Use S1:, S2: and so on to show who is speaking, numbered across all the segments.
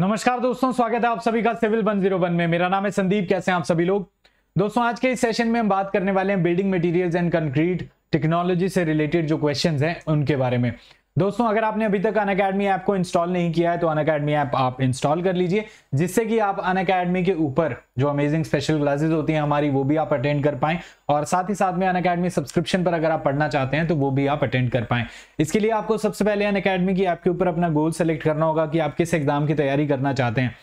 S1: नमस्कार दोस्तों स्वागत है आप सभी का सिविल वन जीरो वन में मेरा नाम है संदीप कैसे हैं आप सभी लोग दोस्तों आज के इस सेशन में हम बात करने वाले हैं building materials and concrete technology से रिलेटेड जो क्वेश्चंस हैं उनके बारे में दोस्तों अगर आपने अभी तक अन अकेडमी ऐप को इंस्टॉल नहीं किया है तो अन अकेडमी ऐप आप इंस्टॉल कर लीजिए जिससे कि आप अन अकेडमी के ऊपर जो अमेजिंग स्पेशल क्लासेस होती हैं हमारी वो भी आप अटेंड कर पाएं और साथ ही साथ में अन अकेडमी सब्सक्रिप्शन पर अगर आप पढ़ना चाहते हैं तो वो भी आप अटेंड कर पाएं इसके लिए आपको सबसे पहले अन अकेडमी की ऐप के ऊपर अपना गोल सेलेक्ट करना होगा कि आप किस एग्जाम की तैयारी करना चाहते हैं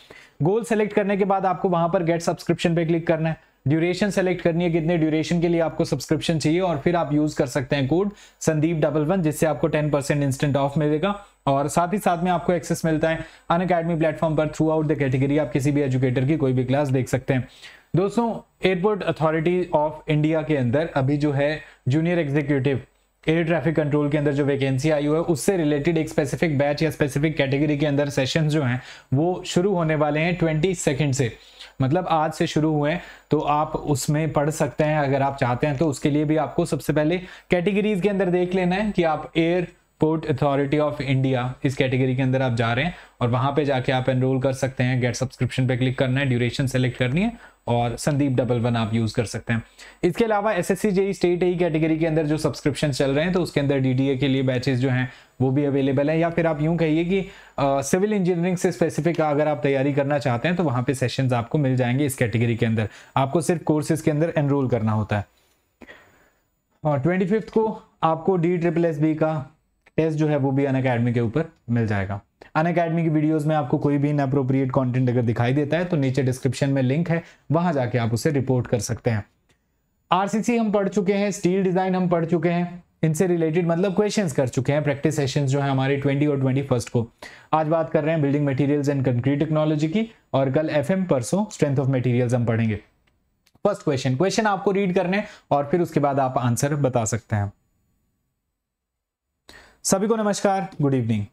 S1: गोल सेलेक्ट करने के बाद आपको वहां पर गेट सब्सक्रिप्शन पे क्लिक करना है ड्यूरेशन सेलेक्ट करनी है कितने ड्यूरेशन के लिए आपको सब्सक्रिप्शन चाहिए और फिर आप यूज कर सकते हैं कोड संदीप डबल वन जिससे आपको टेन परसेंट इंस्टेंट ऑफ मिलेगा और साथ ही साथ में आपको एक्सेस मिलता है अन अकेडमी प्लेटफॉर्म पर थ्रू आउट द कैटेगरी आप किसी भी एजुकेटर की कोई भी क्लास देख सकते हैं दोस्तों एयरपोर्ट अथॉरिटी ऑफ इंडिया के अंदर अभी जो है junior executive air traffic control के अंदर जो वैकेंसी आई हुई है उससे रिलेटेड एक स्पेसिफिक बैच या स्पेसिफिक कैटेगरी के अंदर सेशन जो हैं वो शुरू होने वाले हैं ट्वेंटी सेकेंड से मतलब आज से शुरू हुए तो आप उसमें पढ़ सकते हैं अगर आप चाहते हैं तो उसके लिए भी आपको सबसे पहले कैटेगरीज के अंदर देख लेना है कि आप airport authority of India इस कैटेगरी के अंदर आप जा रहे हैं और वहां पे जाके आप एनरोल कर सकते हैं गेट सब्सक्रिप्शन पे क्लिक करना है ड्यूरेशन सेलेक्ट करनी है और संदीप डबल वन आप यूज कर सकते हैं इसके अलावा S S state A category के अंदर जो सब्सक्रिप्शन चल रहे हैं तो उसके अंदर डी के लिए बैचेस जो हैं वो भी अवेलेबल है या फिर आप यूं कहिए कि सिविल इंजीनियरिंग से स्पेसिफिक अगर आप तैयारी करना चाहते हैं तो वहां पे सेशन आपको मिल जाएंगे इस कैटेगरी के अंदर आपको सिर्फ कोर्सेज के अंदर एनरोल करना होता है और ट्वेंटी को आपको डी ट्रिपल एस बी का टेस्ट जो है वो भी अन अकेडमी के ऊपर मिल जाएगा अन अकेडमी की वीडियोज़ में आपको कोई भी इनअप्रोप्रिएट कॉन्टेंट अगर दिखाई देता है तो नीचे डिस्क्रिप्शन में लिंक है वहां जाके आप उसे रिपोर्ट कर सकते हैं आरसीसी हम पढ़ चुके हैं स्टील डिज़ाइन हम पढ़ चुके हैं इनसे रिलेटेड मतलब क्वेश्चन कर चुके हैं प्रैक्टिस सेशन जो है हमारे ट्वेंटी और ट्वेंटी फर्स्ट को आज बात कर रहे हैं building material and concrete technology की और कल एफ एम परसों स्ट्रेंथ ऑफ मेटीरियल हम पढ़ेंगे फर्स्ट क्वेश्चन क्वेश्चन आपको रीड करने और फिर उसके बाद आप आंसर बता सकते हैं सभी को नमस्कार good evening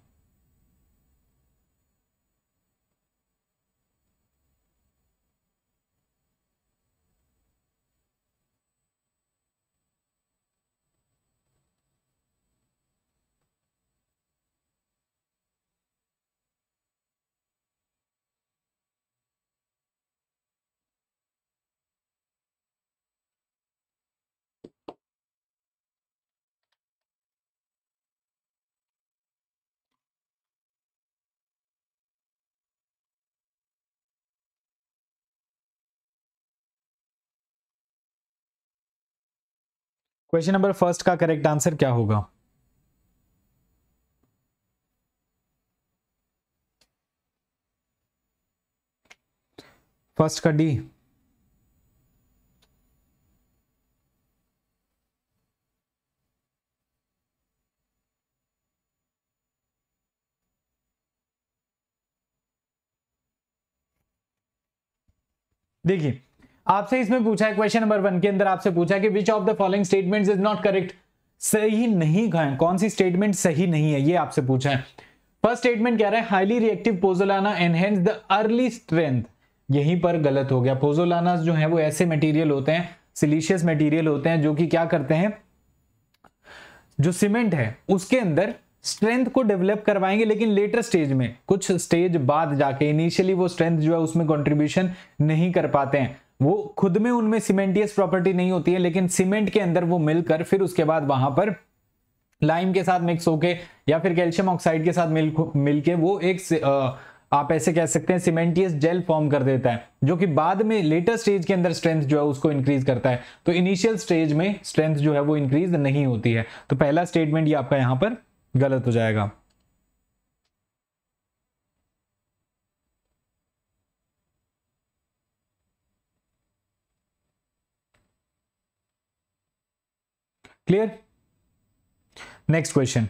S1: question number first का करेक्ट आंसर क्या होगा फर्स्ट का डी देखिए आपसे इसमें पूछा है क्वेश्चन नंबर वन के अंदर आपसे पूछा है कि which of the following statement is not correct सही नहीं है कौन सी स्टेटमेंट सही नहीं है ये आपसे पूछा है फर्स्ट स्टेटमेंट क्या रहा है highly reactive pozzolana enhance the early strength यहीं पर गलत हो गया पोजोलाना जो है वो ऐसे मटेरियल होते हैं सिलिशियस मटेरियल होते हैं जो कि क्या करते हैं जो सीमेंट है उसके अंदर स्ट्रेंथ को डेवलप करवाएंगे लेकिन लेटर स्टेज में कुछ स्टेज बाद जाके इनिशियली वो स्ट्रेंथ जो है उसमें कंट्रीब्यूशन नहीं कर पाते हैं वो खुद में उनमें सीमेंटियस प्रॉपर्टी नहीं होती है लेकिन सीमेंट के अंदर वो मिलकर फिर उसके बाद वहां पर लाइम के साथ मिक्स होके या फिर कैल्शियम ऑक्साइड के साथ मिल मिलके वो एक आप ऐसे कह सकते हैं सीमेंटियस जेल फॉर्म कर देता है जो कि बाद में लेटर स्टेज के अंदर स्ट्रेंथ जो है उसको इंक्रीज करता है तो इनिशियल स्टेज में स्ट्रेंथ जो है वो इंक्रीज नहीं होती है तो पहला स्टेटमेंट ये आपका यहां पर गलत हो जाएगा क्लियर नेक्स्ट क्वेश्चन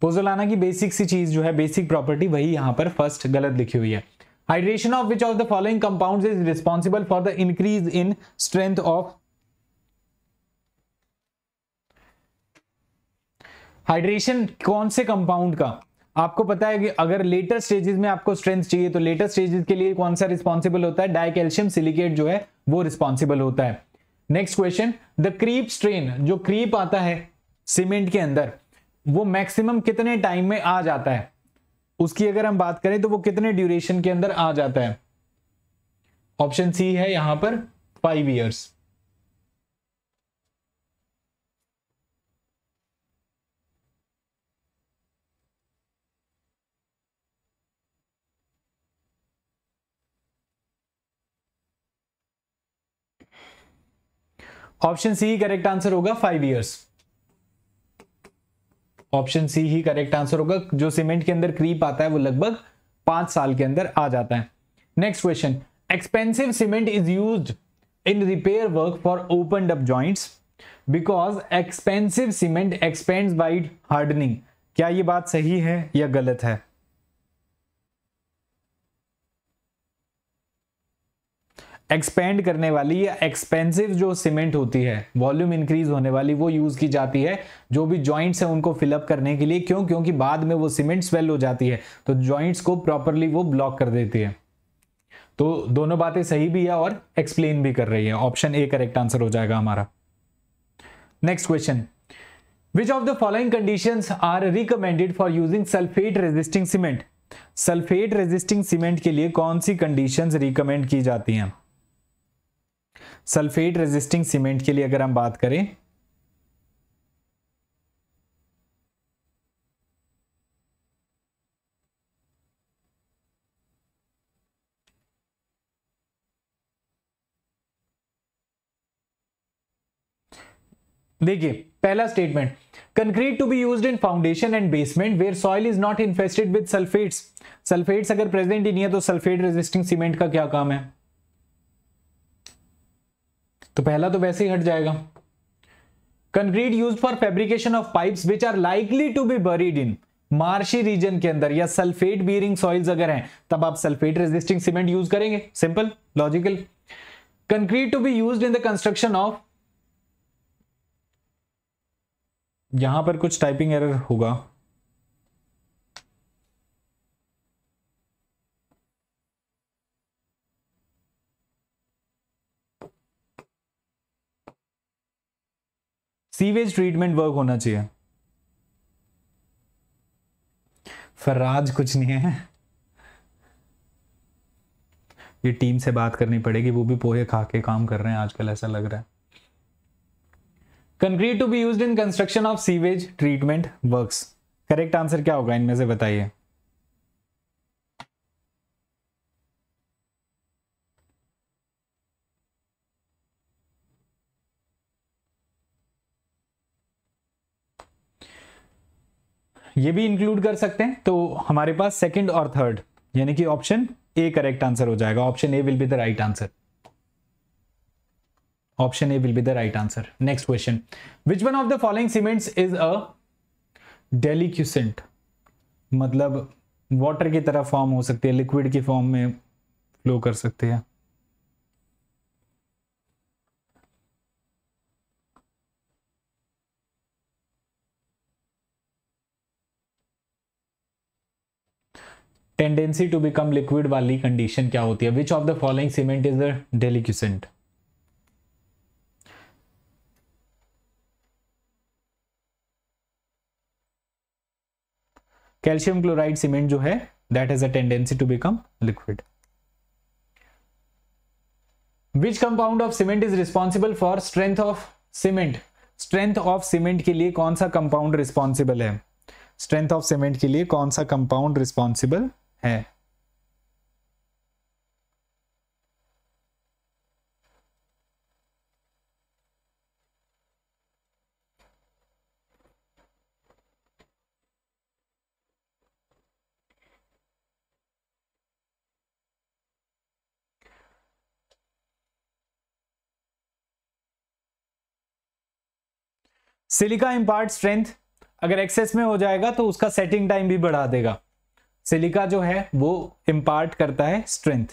S1: पोजोलाना की बेसिक सी चीज जो है बेसिक प्रॉपर्टी वही यहां पर फर्स्ट गलत लिखी हुई है hydration of which of the following compound is responsible for the increase in strength of hydration कौन से कंपाउंड का आपको पता है कि अगर लेटर स्टेजेस में आपको स्ट्रेंथ चाहिए तो लेटर स्टेजेस के लिए कौन सा रिस्पॉन्सिबल होता है डाइकैल्शियम सिलिकेट जो है वो रिस्पॉन्सिबल होता है next question the creep strain जो क्रीप आता है सीमेंट के अंदर वो मैक्सिमम कितने टाइम में आ जाता है उसकी अगर हम बात करें तो वो कितने ड्यूरेशन के अंदर आ जाता है ऑप्शन सी है यहां पर फाइव ईयर्स ऑप्शन सी ही करेक्ट आंसर होगा फाइव ईयर्स ऑप्शन सी ही करेक्ट आंसर होगा जो सीमेंट के अंदर क्रीप आता है वो लगभग पांच साल के अंदर आ जाता है next question expensive cement is use in repair work for open up joints because expensive cement expand by hardening क्या ये बात सही है या गलत है एक्सपेंड करने वाली या एक्सपेंसिव जो सीमेंट होती है वॉल्यूम इंक्रीज होने वाली वो यूज की जाती है जो भी जॉइंट्स हैं उनको फिलअप करने के लिए क्यों क्योंकि बाद में वो सीमेंट स्वेल हो जाती है तो जॉइंट्स को प्रॉपरली वो ब्लॉक कर देती है तो दोनों बातें सही भी है और एक्सप्लेन भी कर रही है ऑप्शन ए करेक्ट आंसर हो जाएगा हमारा next question which of the following condition are recommended for using sulphate resisting cement sulphate resisting cement के लिए कौन सी कंडीशन रिकमेंड की जाती हैं सल्फेट रेजिस्टिंग सीमेंट के लिए अगर हम बात करें देखिए पहला statement concrete to be used in foundation and basement where soil is not infested with sulphates sulphates अगर प्रेजेंट ही नहीं है तो सल्फेट रेजिस्टिंग सीमेंट का क्या काम है तो पहला तो वैसे ही हट जाएगा concrete use for fabrication of pipes which are likely to be buried in marshy region के अंदर या सल्फेट बियरिंग सॉइल्स अगर हैं तब आप सल्फेट रेजिस्टिंग सीमेंट यूज करेंगे simple logical concrete to be use in the construction of यहां पर कुछ टाइपिंग एरर होगा सीवेज ट्रीटमेंट वर्क होना चाहिए फराज कुछ नहीं है ये टीम से बात करनी पड़ेगी वो भी पोहे खा के काम कर रहे हैं आजकल ऐसा लग रहा है concrete to be used in construction of sewage treatment works correct answer क्या होगा इनमें से बताइए ये भी इंक्लूड कर सकते हैं तो हमारे पास सेकेंड और थर्ड यानी कि ऑप्शन ए करेक्ट आंसर हो जाएगा option A will be the right answer option A will be the right answer next question which one of the following cements is a deliquescent मतलब water की तरह form हो सकती है liquid की form में फ्लो कर सकते हैं टेंडेंसी टू बिकम लिक्विड वाली कंडीशन क्या होती है which of the following cement is the deliquescent calcium chloride cement जो है that is a tendency to become liquid which compound of cement is responsible for strength of cement strength of cement के लिए कौन सा compound responsible है strength of cement के लिए कौन सा कंपाउंड रिस्पॉन्सिबल है सिलिका इम्पार्ट स्ट्रेंथ अगर एक्सेस में हो जाएगा तो उसका सेटिंग टाइम भी बढ़ा देगा सिलिका जो है वो इम्पार्ट करता है strength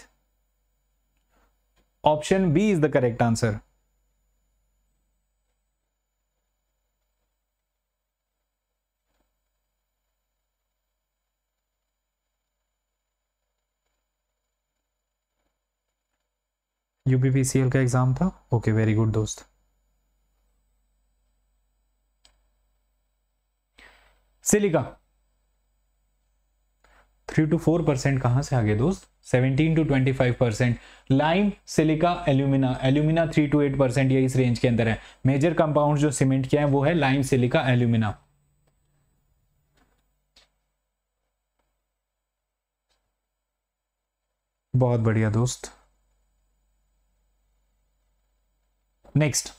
S1: option B is the correct answer UPPCL का एग्जाम था ओके वेरी गुड दोस्त silica three to four percent कहाँ से आगे दोस्त seventeen to twenty five percent lime silica alumina alumina three to eight percent ये इस रेंज के अंदर है मेजर कंपाउंड जो सीमेंट के हैं वो है लाइम सिलिका एल्यूमिना बहुत बढ़िया दोस्त next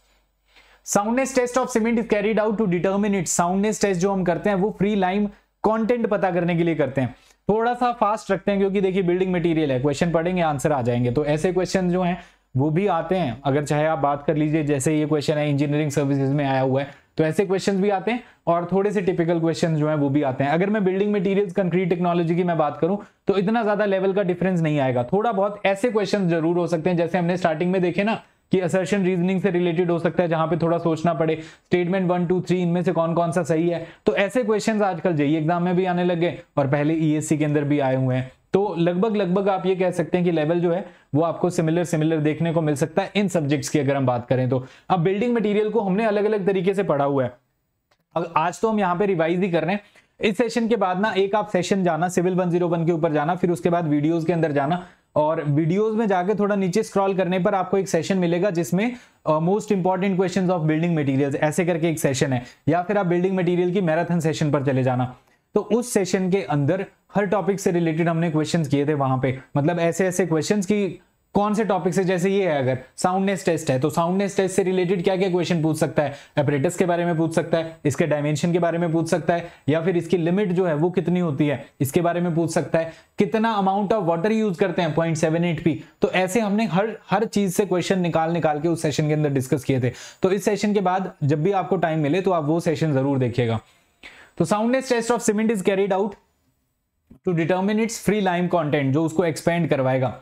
S1: soundness test of cement is carried out to determine it soundness test जो हम करते हैं वो फ्री लाइम कंटेंट पता करने के लिए करते हैं थोड़ा सा फास्ट रखते हैं क्योंकि देखिए बिल्डिंग मटेरियल है क्वेश्चन पढ़ेंगे आंसर आ जाएंगे तो ऐसे क्वेश्चन जो हैं वो भी आते हैं अगर चाहे आप बात कर लीजिए जैसे ये क्वेश्चन है इंजीनियरिंग सर्विसेज में आया हुआ है तो ऐसे क्वेश्चन भी आते हैं और थोड़े से टिपिकल क्वेश्चन जो है वो भी आते हैं अगर मैं बिल्डिंग मेटीरियल कंक्रीट टेक्नोलॉजी की मैं बात करूं तो इतना ज्यादा लेवल का डिफरेंस नहीं आएगा थोड़ा बहुत ऐसे क्वेश्चन जरूर हो सकते हैं जैसे हमने स्टार्टिंग में देखे ना कि असर्शन रीजनिंग से रिलेटेड हो सकता है जहां पे थोड़ा सोचना पड़े स्टेटमेंट वन टू थ्री इनमें से कौन कौन सा सही है तो ऐसे क्वेश्चंस आजकल जेई एग्जाम में भी आने लगे और पहले ईएससी e के अंदर भी आए हुए हैं तो लगभग लगभग आप ये कह सकते हैं कि लेवल जो है वो आपको सिमिलर सिमिलर देखने को मिल सकता है इन सब्जेक्ट्स की अगर हम बात करें तो अब बिल्डिंग मटीरियल को हमने अलग अलग तरीके से पढ़ा हुआ है आज तो हम यहाँ पे रिवाइज ही कर रहे हैं इस सेशन के बाद ना एक आप सेशन जाना सिविल 101 के ऊपर जाना फिर उसके बाद वीडियोस के अंदर जाना और वीडियोस में जाके थोड़ा नीचे स्क्रॉल करने पर आपको एक सेशन मिलेगा जिसमें most important question of building material ऐसे करके एक सेशन है या फिर आप बिल्डिंग मटीरियल की मैराथन सेशन पर चले जाना तो उस सेशन के अंदर हर टॉपिक से रिलेटेड हमने क्वेश्चंस किए थे वहां पे मतलब ऐसे ऐसे क्वेश्चंस की कौन से टॉपिक से जैसे ये है अगर साउंडनेस टेस्ट है तो साउंडनेस टेस्ट से रिलेटेड क्या क्या क्वेश्चन पूछ सकता है अपरेटस के बारे में पूछ सकता है इसके डायमेंशन के बारे में पूछ सकता है या फिर इसकी लिमिट जो है वो कितनी होती है इसके बारे में पूछ सकता है कितना अमाउंट ऑफ वाटर यूज करते हैं पॉइंट सेवन एट पी तो ऐसे हमने हर हर चीज से क्वेश्चन निकाल निकाल के उस सेशन के अंदर डिस्कस किए थे तो इस सेशन के बाद जब भी आपको टाइम मिले तो आप वो सेशन जरूर देखिएगा तो soundness test of cement is carried out to determine its free lime content जो उसको एक्सपेंड करवाएगा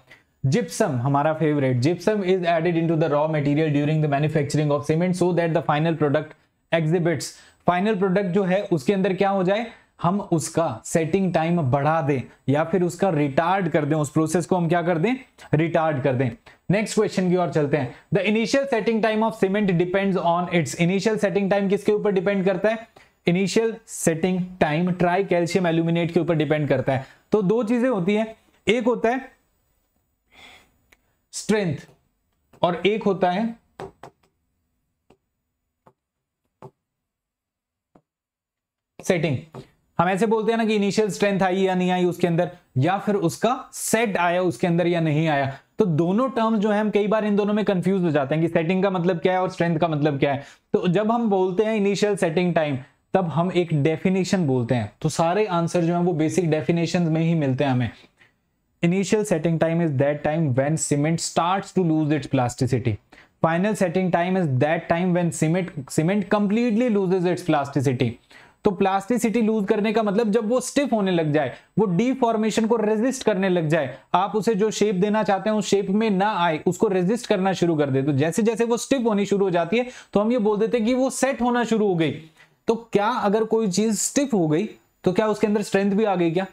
S1: जिप्सम हमारा favourite gypsum is added into the raw material during the manufacturing of cement so that the final product exhibits final product जो है उसके अंदर क्या हो जाए हम उसका सेटिंग टाइम बढ़ा दें या फिर उसका रिटार्ड कर दें उस प्रोसेस को हम क्या कर दें रिटार्ड कर दें नेक्स्ट क्वेश्चन की ओर चलते हैं the initial setting time of cement depends on its initial setting time किसके ऊपर डिपेंड करता है initial setting time tri calcium aluminate के ऊपर डिपेंड करता है तो दो चीजें होती है एक होता है स्ट्रेंथ और एक होता है सेटिंग हम ऐसे बोलते हैं ना कि इनिशियल स्ट्रेंथ आई या नहीं आई उसके अंदर या फिर उसका सेट आया उसके अंदर या नहीं आया तो दोनों टर्म्स जो है हम कई बार इन दोनों में कंफ्यूज हो जाते हैं कि सेटिंग का मतलब क्या है और स्ट्रेंथ का मतलब क्या है तो जब हम बोलते हैं इनिशियल सेटिंग टाइम तब हम एक डेफिनेशन बोलते हैं तो सारे आंसर जो है वो बेसिक डेफिनेशन में ही मिलते हैं हमें Initial setting time is that time when cement starts to lose its plasticity. Final setting time is that time when cement cement completely loses its plasticity. तो प्लास्टिसिटी लूज करने का मतलब जब वो स्टिफ होने लग जाए वो डीफॉर्मेशन को रेजिस्ट करने लग जाए आप उसे जो शेप देना चाहते हैं उस शेप में ना आए उसको रेजिस्ट करना शुरू कर दे तो जैसे जैसे वो स्टिफ होनी शुरू हो जाती है तो हम ये बोल देते हैं कि वो सेट होना शुरू हो गई तो क्या अगर कोई चीज स्टिफ हो गई तो क्या उसके अंदर स्ट्रेंथ भी आ गई क्या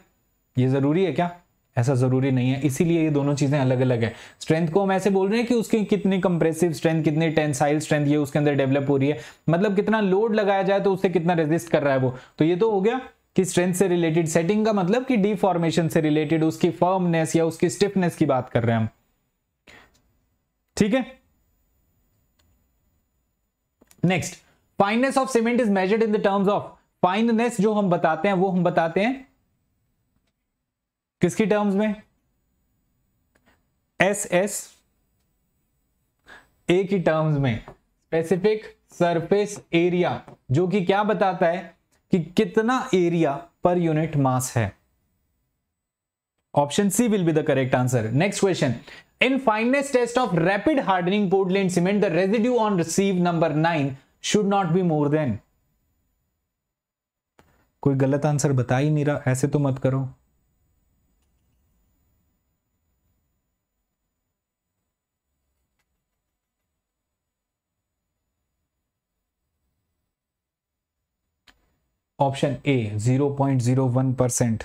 S1: ये जरूरी है क्या ऐसा ज़रूरी नहीं है इसीलिए ये दोनों चीज़ें अलग अलग है स्ट्रेंथ को हम ऐसे बोल रहे हैं कि उसकी कितनी कंप्रेसिव स्ट्रेंथ कितनी टेंसाइल स्ट्रेंथ ये उसके अंदर डेवलप हो रही है मतलब कितना लोड लगाया जाए तो उससे कितना रेजिस्ट कर रहा है वो तो ये तो हो गया कि स्ट्रेंथ से रिलेटेड सेटिंग का मतलब कि डिफॉर्मेशन से रिलेटेड उसकी फर्मनेस या उसकी स्टिफनेस की बात कर रहे हैं हम ठीक है next fineness of cement is measured in the terms of fineness जो हम बताते हैं वो हम बताते हैं किसकी टर्म्स में एस एस ए की टर्म्स में स्पेसिफिक सरफेस एरिया जो कि क्या बताता है कि कितना एरिया पर यूनिट मास है option C will be the correct answer next question in fineness test of rapid hardening Portland cement the residue on receive number nine should not be more than कोई गलत answer बता ही नहीं रहा ऐसे तो मत करो ऑप्शन ए 0.01 परसेंट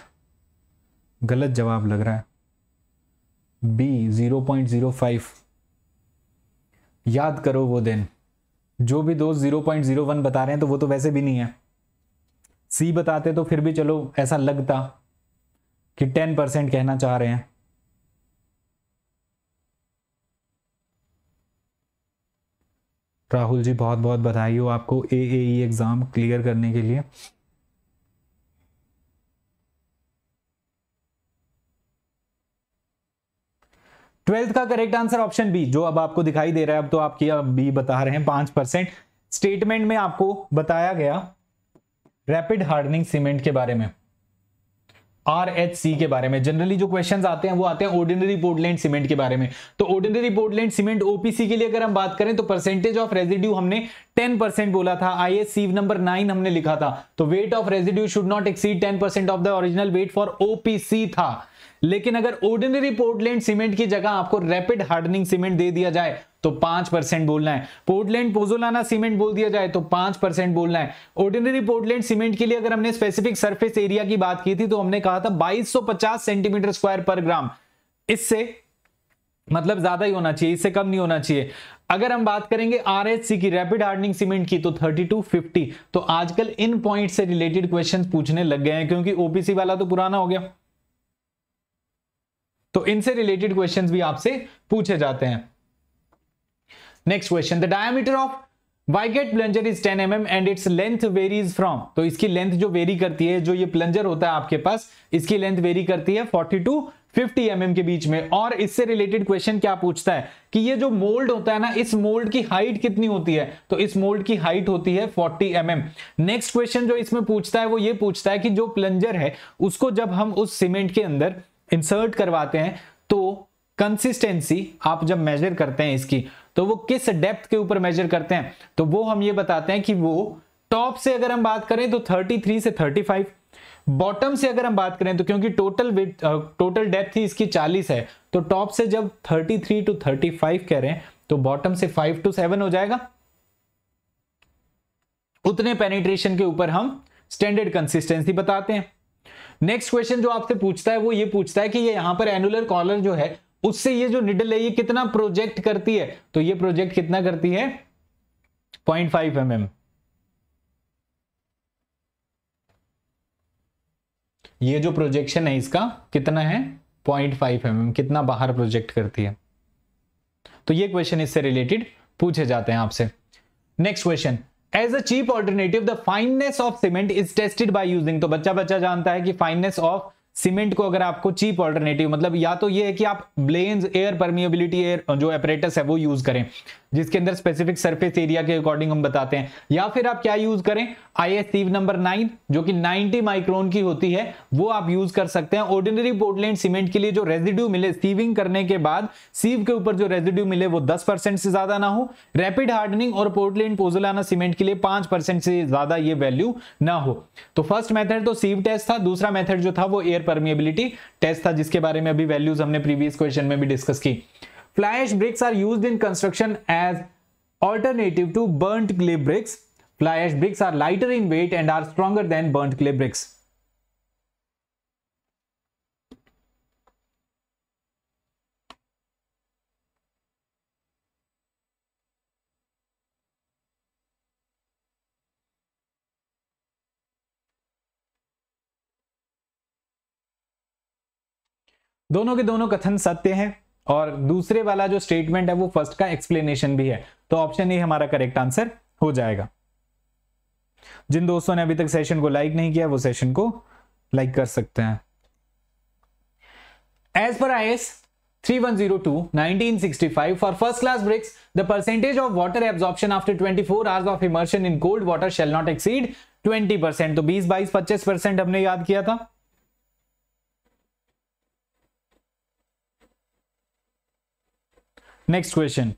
S1: गलत जवाब लग रहा है बी 0.05 याद करो वो दिन जो भी दोस्त 0.01 बता रहे हैं तो वो तो वैसे भी नहीं है सी बताते तो फिर भी चलो ऐसा लगता कि 10 परसेंट कहना चाह रहे हैं राहुल जी बहुत बहुत बधाई हो आपको ए एग्ज़ाम क्लियर करने के लिए ट्वेल्थ का करेक्ट आंसर ऑप्शन बी जो अब आपको दिखाई दे रहा है अब तो आपकी अब बी बता रहे हैं पांच परसेंट स्टेटमेंट में आपको बताया गया रैपिड हार्डनिंग सीमेंट के बारे में आर एच सी के बारे में जनरली जो क्वेश्चन आते हैं वो आते हैं ऑर्डिनरी पोर्टलैंड सीमेंट के बारे में तो ऑर्डिनरी पोर्टलैंड सीमेंट ओपीसी के लिए अगर हम बात करें तो परसेंटेज ऑफ रेजिड्यू हमने 10 परसेंट बोला था I S sieve number nine हमने लिखा था तो weight of residue should not exceed 10 percent of the original weight for OPC था लेकिन अगर ऑर्डिनरी पोर्टलैंड सीमेंट की जगह आपको रैपिड हार्डनिंग सीमेंट दे दिया जाए तो पांच परसेंट बोलना है पोर्टलैंड पोजोलाना सीमेंट बोल दिया जाए तो पांच परसेंट बोलना है ऑर्डिनरी पोर्टलैंड सीमेंट के लिए अगर हमने स्पेसिफिक सरफेस एरिया की बात की थी तो हमने कहा था बाईस सेंटीमीटर स्क्वायर पर ग्राम इससे मतलब ज्यादा ही होना चाहिए इससे कम नहीं होना चाहिए अगर हम बात करेंगे आरएचसी की रैपिड हार्डनिंग सीमेंट की तो 3250 तो आजकल इन पॉइंट से रिलेटेड क्वेश्चन पूछने लग गए हैं क्योंकि ओपीसी वाला तो पुराना हो गया तो इनसे रिलेटेड क्वेश्चन भी आपसे पूछे जाते हैं next question the diameter of Vicat plunger is 10 M M and its length varies from तो इसकी लेंथ जो वेरी करती है जो ये प्लंजर होता है आपके पास इसकी लेंथ वेरी करती है 40 टू 50 एम mm के बीच में और इससे रिलेटेड क्वेश्चन क्या पूछता है कि ये जो मोल्ड होता है ना इस मोल्ड की हाइट कितनी होती है तो इस मोल्ड की हाइट होती है 40 एम mm. नेक्स्ट क्वेश्चन जो इसमें पूछता है वो ये पूछता है कि जो प्लंजर है उसको जब हम उस सीमेंट के अंदर इंसर्ट करवाते हैं तो कंसिस्टेंसी आप जब मेजर करते हैं इसकी तो वो किस डेप्थ के ऊपर मेजर करते हैं तो वो हम ये बताते हैं कि वो टॉप से अगर हम बात करें तो 33 से 35 बॉटम से अगर हम बात करें तो क्योंकि टोटल टोटल डेप्थ ही इसकी 40 है तो टॉप से जब 33 टू 35 कह रहे हैं तो बॉटम से 5 टू 7 हो जाएगा उतने पेनिट्रेशन के ऊपर हम स्टैंडर्ड कंसिस्टेंसी बताते हैं नेक्स्ट क्वेश्चन जो आपसे पूछता है वो ये पूछता है कि ये यहां पर एनुलर कॉलर जो है उससे ये जो निडल है ये कितना प्रोजेक्ट करती है तो ये प्रोजेक्ट कितना करती है पॉइंट फाइव एम एम ये जो प्रोजेक्शन है इसका कितना है पॉइंट फाइव एम एम कितना बाहर प्रोजेक्ट करती है तो ये क्वेश्चन इससे रिलेटेड पूछे जाते हैं आपसे next question as a cheap alternative the fineness of cement is tested by using तो बच्चा बच्चा जानता है कि फाइननेस ऑफ सीमेंट को अगर आपको चीप ऑल्टरनेटिव मतलब या तो ये है कि आप ब्लेन्स एयर परमिबिलिटी एयर जो एपरेटस है वो यूज करें जिसके अंदर स्पेसिफिक सरफेस एरिया के अकॉर्डिंग हम बताते हैं या फिर आप क्या यूज करें I S sieve number nine जो कि 90 माइक्रोन की होती है वो आप यूज कर सकते हैं ऑर्डिनरी पोर्टलैंड सीमेंट के लिए जो रेजिड्यू मिले सीविंग करने के बाद सीव के ऊपर जो रेजिड्यू मिले वो 10% परसेंट से ज्यादा ना हो रैपिड हार्डनिंग और पोर्टलैंड पोजलाना सीमेंट के लिए पांच से ज्यादा ये वैल्यू ना हो तो फर्स्ट मैथड तो सीव टेस्ट था दूसरा मैथड जो था वो एयर परमिबिलिटी टेस्ट था जिसके बारे में अभी वैल्यूज हमने प्रीवियस क्वेश्चन में भी डिस्कस की fly ash bricks are used in construction as alternative to burn clay bricks fly ash bricks are lighter in weight and are stronger than burn clay bricks दोनों के दोनों कथन सत्य हैं और दूसरे वाला जो स्टेटमेंट है वो फर्स्ट का एक्सप्लेनेशन भी है तो ऑप्शन ए हमारा करेक्ट आंसर हो जाएगा जिन दोस्तों ने अभी तक सेशन को लाइक नहीं किया वो सेशन को लाइक कर सकते हैं as per I S three one zero two nineteen sixty five for first class bricks the percentage of water absorption after twenty four hours of immersion in cold water shall not exceed twenty percent तो बीस बाईस पच्चीस percent हमने याद किया था next question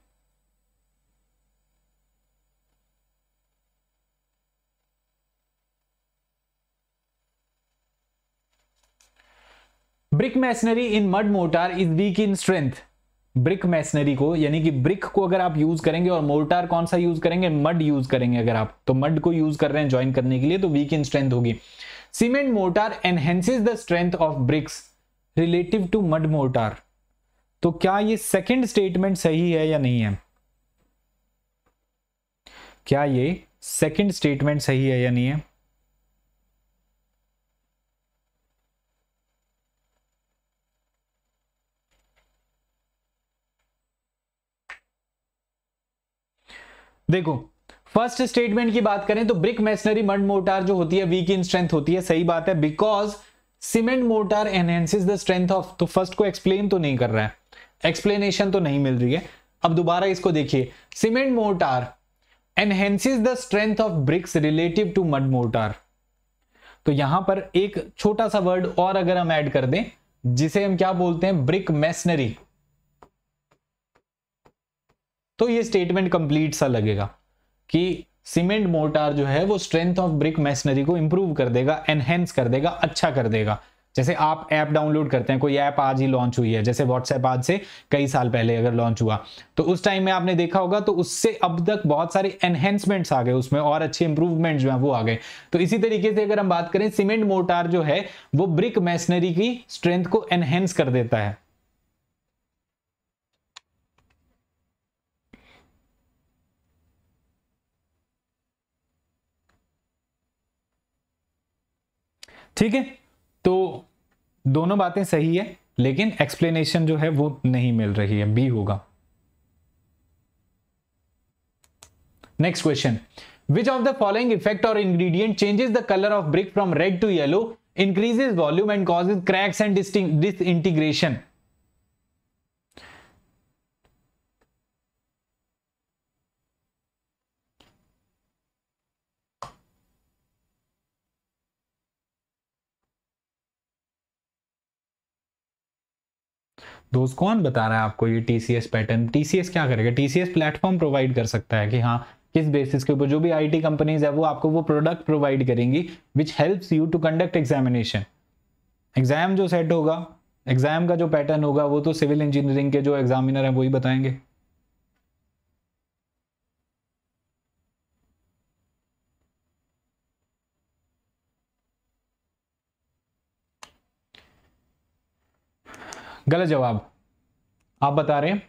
S1: brick masonry in mud mortar is weak in strength brick masonry को यानी कि ब्रिक को अगर आप यूज करेंगे और मोर्टार कौन सा यूज करेंगे मड यूज करेंगे अगर आप तो मड को यूज कर रहे हैं ज्वाइन करने के लिए तो वीक इन स्ट्रेंथ होगी cement mortar enhances the strength of bricks relative to mud mortar तो क्या ये सेकंड स्टेटमेंट सही है या नहीं है क्या ये सेकंड स्टेटमेंट सही है या नहीं है देखो फर्स्ट स्टेटमेंट की बात करें तो ब्रिक मेसनरी मंड मोर्टार जो होती है वीक इन स्ट्रेंथ होती है सही बात है because cement mortar enhances the strength of तो फर्स्ट को एक्सप्लेन तो नहीं कर रहा है एक्सप्लेनेशन तो नहीं मिल रही है अब दोबारा इसको देखिए cement mortar enhances the strength of bricks relative to mud mortar तो यहां पर एक छोटा सा वर्ड और अगर हम ऐड कर दें जिसे हम क्या बोलते हैं ब्रिक मेसनरी तो ये स्टेटमेंट कंप्लीट सा लगेगा कि सीमेंट मोर्टार जो है वो स्ट्रेंथ ऑफ ब्रिक मैशनरी को इंप्रूव कर देगा एनहेंस कर देगा अच्छा कर देगा जैसे आप ऐप डाउनलोड करते हैं कोई ऐप आज ही लॉन्च हुई है जैसे व्हाट्सएप आज से कई साल पहले अगर लॉन्च हुआ तो उस टाइम में आपने देखा होगा तो उससे अब तक बहुत सारे एनहेंसमेंट्स आ गए उसमें और अच्छे इंप्रूवमेंट जो है वो आ गए तो इसी तरीके से अगर हम बात करें सीमेंट मोटार जो है वो ब्रिक मैशनरी की स्ट्रेंथ को एनहेंस कर देता है ठीक है तो दोनों बातें सही है लेकिन एक्सप्लेनेशन जो है वो नहीं मिल रही है बी होगा next question which of the following effect or ingredient changes the colour of brick from red to yellow increases volume cracks and डिस्टिंग डिस इंटीग्रेशन दोस्त कौन बता रहा है आपको ये T C S pattern T C S क्या करेगा T C S platform provide कर सकता है कि हाँ किस बेसिस के ऊपर जो भी आईटी कंपनीज है वो आपको वो प्रोडक्ट प्रोवाइड करेंगी which helps you to conduct examination exam जो सेट होगा एग्जाम का जो पैटर्न होगा वो तो सिविल इंजीनियरिंग के जो एग्जामिनर हैं वही बताएंगे गलत जवाब आप बता रहे हैं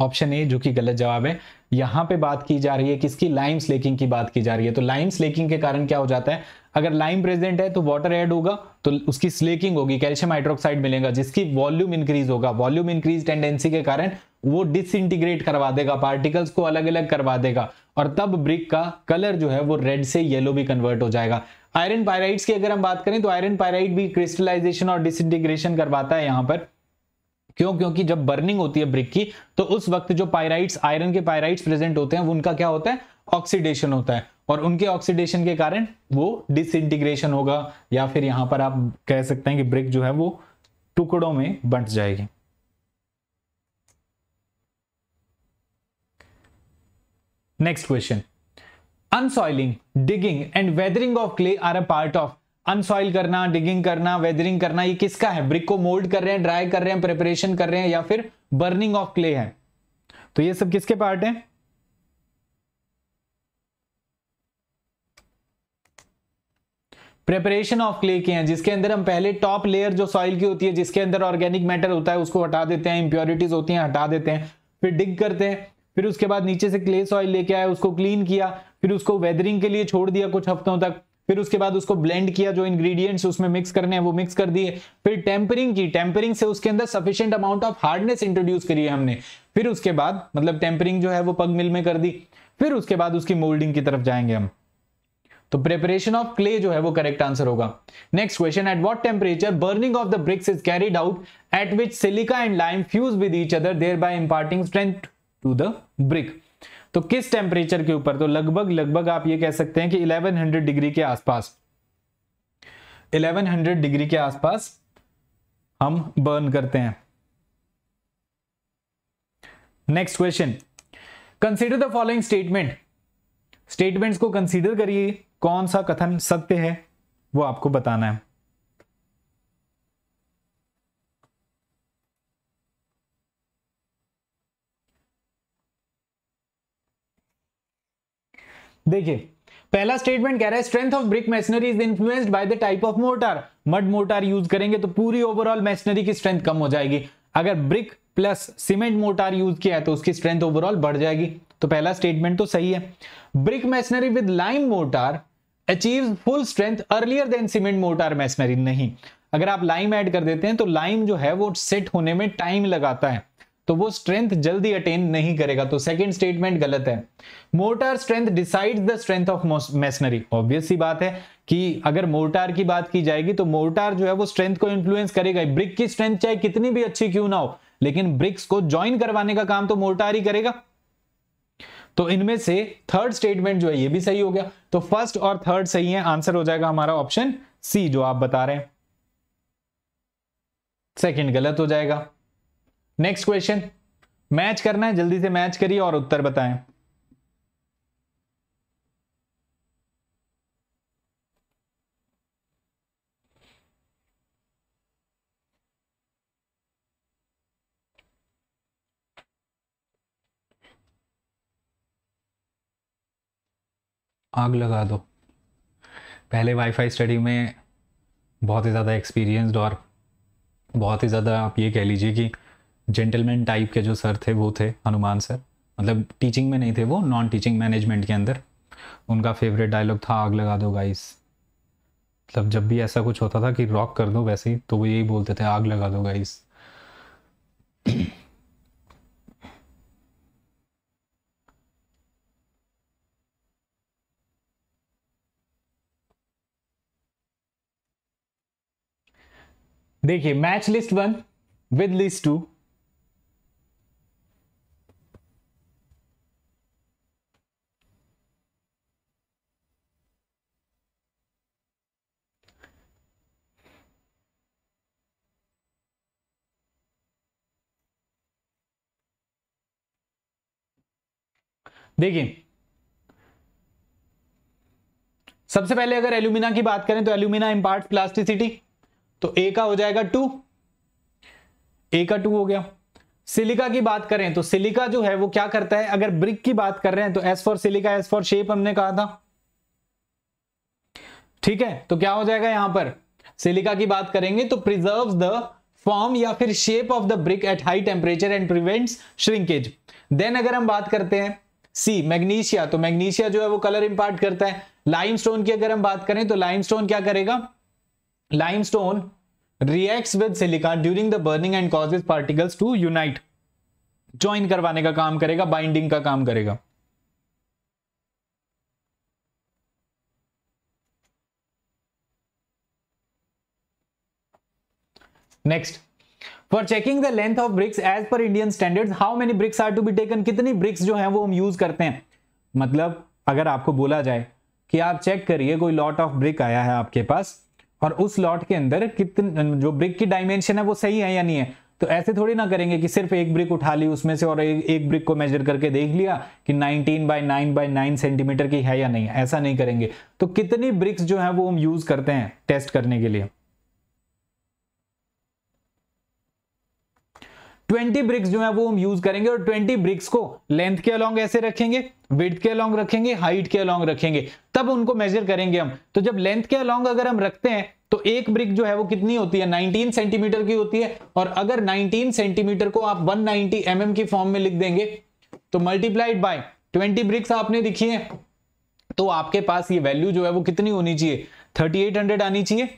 S1: ऑप्शन ए जो कि गलत जवाब है यहां पे बात की जा रही है किसकी लाइम स्लेकिंग की बात की जा रही है तो लाइम स्लेकिंग के कारण क्या हो जाता है अगर लाइम प्रेजेंट है तो वाटर ऐड होगा तो उसकी स्लेकिंग होगी कैल्शियम हाइड्रोक्साइड मिलेगा जिसकी वॉल्यूम इंक्रीज होगा वॉल्यूम इंक्रीज टेंडेंसी के कारण वो डिसइंटीग्रेट करवा देगा पार्टिकल्स को अलग अलग करवा देगा और तब ब्रिक का कलर जो है वो रेड से येलो भी कन्वर्ट हो जाएगा आयरन पायराइड्स की अगर हम बात करें तो आयरन पायराइड भी क्रिस्टलाइजेशन और डिसइंटीग्रेशन करवाता है यहां पर क्यों क्योंकि जब बर्निंग होती है ब्रिक की तो उस वक्त जो पायराइड्स आयरन के पायराइड्स प्रेजेंट होते हैं उनका क्या होता है ऑक्सीडेशन होता है और उनके ऑक्सीडेशन के कारण वो डिसइंटीग्रेशन होगा या फिर यहां पर आप कह सकते हैं कि ब्रिक जो है वो टुकड़ों में बंट जाएगी Next question. Unsoiling, digging and weathering of clay are a part of अनसॉइल करना डिगिंग करना वेदरिंग करना ये किसका है ब्रिक को मोल्ड कर रहे हैं ड्राई कर रहे हैं प्रिपरेशन कर रहे हैं या फिर बर्निंग ऑफ क्ले है तो ये सब किसके पार्ट है प्रेपरेशन ऑफ क्ले के हैं जिसके अंदर हम पहले टॉप लेयर जो सॉइल की होती है जिसके अंदर ऑर्गेनिक मैटर होता है उसको हटा देते हैं इंप्योरिटीज होती हैं हटा देते हैं फिर डिग करते हैं फिर उसके बाद नीचे से क्ले सॉइल लेके आया उसको क्लीन किया फिर उसको वेदरिंग के लिए छोड़ दिया कुछ हफ्तों तक फिर उसके बाद उसको ब्लेंड किया जो इंग्रेडिएंट्स उसमें मिक्स करने हैं वो मिक्स कर दिए फिर टेम्परिंग की टेम्परिंग से उसके अंदर sufficient amount of hardness introduce करी है हमने फिर उसके बाद मतलब टेम्परिंग जो है वो पग मिल में कर दी फिर उसके बाद उसकी मोल्डिंग की तरफ जाएंगे हम तो प्रिपरेशन ऑफ क्ले जो है वो करेक्ट आंसर होगा next question at what temperature burning of the bricks is carried out at which silica and lime fuse with each other thereby imparting strength to the brick तो किस temperature के ऊपर तो लगभग लगभग आप ये कह सकते हैं कि 1100 डिग्री के आसपास 1100 डिग्री के आसपास हम बर्न करते हैं next question consider the following statement statements को कंसीडर करिए कौन सा कथन सत्य है वो आपको बताना है देखिए पहला स्टेटमेंट कह रहा है strength of brick masonry is influenced by the type of mortar mud mortar use करेंगे तो पूरी ओवरऑल मैशनरी की स्ट्रेंथ कम हो जाएगी अगर brick plus cement mortar use किया है तो उसकी स्ट्रेंथ ओवरऑल बढ़ जाएगी तो पहला स्टेटमेंट तो सही है brick masonry with lime mortar achieve full strength earlier than cement mortar masonry नहीं अगर आप लाइम ऐड कर देते हैं तो लाइम जो है वो सेट होने में टाइम लगाता है तो वो स्ट्रेंथ जल्दी अटेन नहीं करेगा तो सेकंड स्टेटमेंट गलत है mortar strength decide the strength of masonry obvious सी बात है कि अगर मोर्टार की बात की जाएगी तो मोर्टार जो है वो स्ट्रेंथ को इन्फ्लुएंस करेगा ब्रिक की स्ट्रेंथ चाहे कितनी भी अच्छी क्यों ना हो लेकिन ब्रिक्स को ज्वाइन करवाने का काम तो मोर्टार ही करेगा तो इनमें से थर्ड स्टेटमेंट जो है ये भी सही हो गया तो फर्स्ट और थर्ड सही है आंसर हो जाएगा हमारा ऑप्शन सी जो आप बता रहे हैं सेकंड गलत हो जाएगा नेक्स्ट क्वेश्चन मैच करना है जल्दी से मैच करिए और उत्तर बताएं आग लगा दो पहले वाईफाई स्टडी में बहुत ही ज़्यादा एक्सपीरियंसड और बहुत ही ज़्यादा आप ये कह लीजिए कि जेंटलमैन टाइप के जो सर थे वो थे हनुमान सर मतलब टीचिंग में नहीं थे वो नॉन टीचिंग मैनेजमेंट के अंदर उनका फेवरेट डायलॉग था आग लगा दो गाइस मतलब जब भी ऐसा कुछ होता था कि रॉक कर दो वैसे ही तो वो यही बोलते थे आग लगा दो गाइस देखिए match list one with list two देखिए सबसे पहले अगर एल्यूमिना की बात करें तो एल्यूमिना इंपार्ट प्लास्टिसिटी तो ए का हो जाएगा टू ए का टू हो गया सिलिका की बात करें तो सिलिका जो है वो क्या करता है अगर ब्रिक की बात कर रहे हैं तो S for silica S for shape हमने कहा था ठीक है तो क्या हो जाएगा यहां पर सिलिका की बात करेंगे तो प्रिजर्व द फॉर्म या फिर shape of the brick at high temperature and prevents shrinkage then अगर हम बात करते हैं सी मैग्नीशिया तो मैग्नीशिया जो है वो कलर इंपार्ट करता है लाइम की अगर हम बात करें तो लाइम क्या करेगा limestone react with silica during the burning and causes particles to unite join करवाने का काम करेगा बाइंडिंग का काम करेगा next for checking the length of bricks as per Indian standard how many bricks are to be taken कितनी bricks जो है वो हम यूज करते हैं मतलब अगर आपको बोला जाए कि आप चेक करिए कोई लॉट ऑफ ब्रिक आया है आपके पास और उस लॉट के अंदर कितने जो ब्रिक की डायमेंशन है वो सही है या नहीं है तो ऐसे थोड़ी ना करेंगे कि सिर्फ एक ब्रिक उठा ली उसमें से और एक एक ब्रिक को मेजर करके देख लिया कि 19 बाय 9 बाय 9 सेंटीमीटर की है या नहीं ऐसा नहीं करेंगे तो कितनी ब्रिक्स जो है वो हम यूज करते हैं टेस्ट करने के लिए 20 ब्रिक्स जो है वो हम यूज करेंगे और 20 ब्रिक्स को लेंथ के अलॉन्ग ऐसे रखेंगे विथ के अलॉन्ग रखेंगे हाइट के अलॉन्ग रखेंगे तब उनको मेजर करेंगे हम तो जब लेंथ के अलॉन्ग अगर हम रखते हैं तो एक ब्रिक जो है वो कितनी होती है 19 सेंटीमीटर की होती है और अगर 19 सेंटीमीटर को आप 190 नाइनटी mm की फॉर्म में लिख देंगे तो मल्टीप्लाइड बाय 20 ब्रिक्स आपने दिखी है तो आपके पास ये वैल्यू जो है वो कितनी होनी चाहिए 3800 आनी चाहिए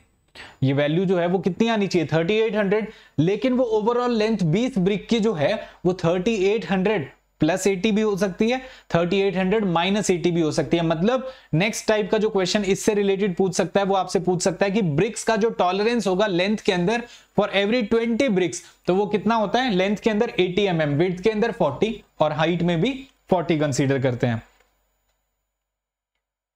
S1: ये वैल्यू जो है वो कितनी आनी चाहिए 3800 लेकिन वो ओवरऑल लेंथ 20 ब्रिक की जो है वो 3800 प्लस 80 भी हो सकती है 3800 माइनस 80 भी हो सकती है मतलब नेक्स्ट टाइप का जो क्वेश्चन इससे रिलेटेड पूछ सकता है वो आपसे पूछ सकता है कि ब्रिक्स का जो टॉलरेंस होगा लेंथ के अंदर फॉर एवरी ट्वेंटी ब्रिक्स तो वो कितना होता है लेंथ के अंदर एटी एम mm, विथ के अंदर फोर्टी और हाइट में भी फोर्टी कंसिडर करते हैं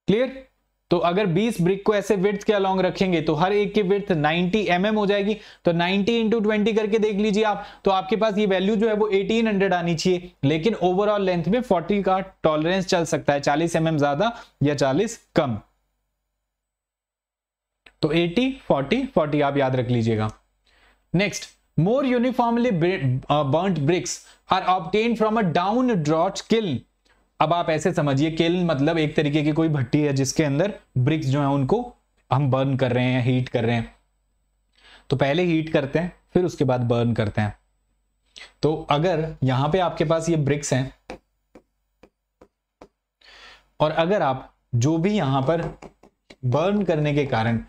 S1: क्लियर तो अगर 20 ब्रिक को ऐसे विर्थ के अलॉन्ग रखेंगे तो हर एक की विर्थ 90 एम mm हो जाएगी तो 90 इंटू ट्वेंटी करके देख लीजिए आप तो आपके पास ये वैल्यू जो है वो 1800 आनी चाहिए लेकिन ओवरऑल लेंथ में 40 का टॉलरेंस चल सकता है 40 एम mm ज्यादा या 40 कम तो 80, 40, 40 आप याद रख लीजिएगा next more uniformly burnt bricks are obtained from a down draught kiln अब आप ऐसे समझिए केल मतलब एक तरीके की कोई भट्टी है जिसके अंदर ब्रिक्स जो है उनको हम बर्न कर रहे हैं हीट कर रहे हैं तो पहले हीट करते हैं फिर उसके बाद बर्न करते हैं तो अगर यहां पे आपके पास ये ब्रिक्स हैं और अगर आप जो भी यहां पर बर्न करने के कारण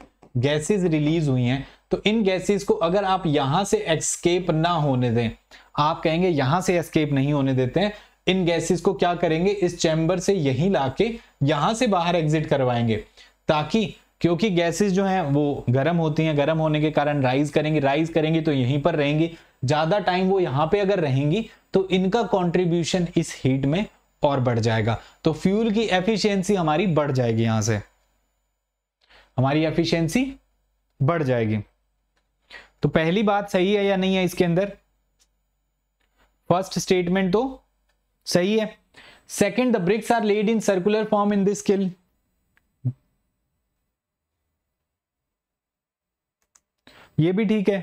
S1: गैसेस रिलीज हुई हैं तो इन गैसेस को अगर आप यहां से एस्केप ना होने दें आप कहेंगे यहां से एस्केप नहीं होने देते हैं इन गैसेस को क्या करेंगे इस चैम्बर से यहीं लाके यहां से बाहर एग्जिट करवाएंगे ताकि क्योंकि गैसेस जो हैं वो गर्म होती हैं गर्म होने के कारण राइज करेंगी राइज करेंगी तो यहीं पर रहेंगी ज़्यादा टाइम वो यहां पे अगर रहेंगी तो इनका कंट्रीब्यूशन इस हीट में और बढ़ जाएगा तो फ्यूल की एफिशिएंसी हमारी बढ़ जाएगी यहां से हमारी एफिशिएंसी बढ़ जाएगी तो पहली बात सही है या नहीं है इसके अंदर फर्स्ट स्टेटमेंट तो सही है second the bricks are laid in circular form in this kiln ये भी ठीक है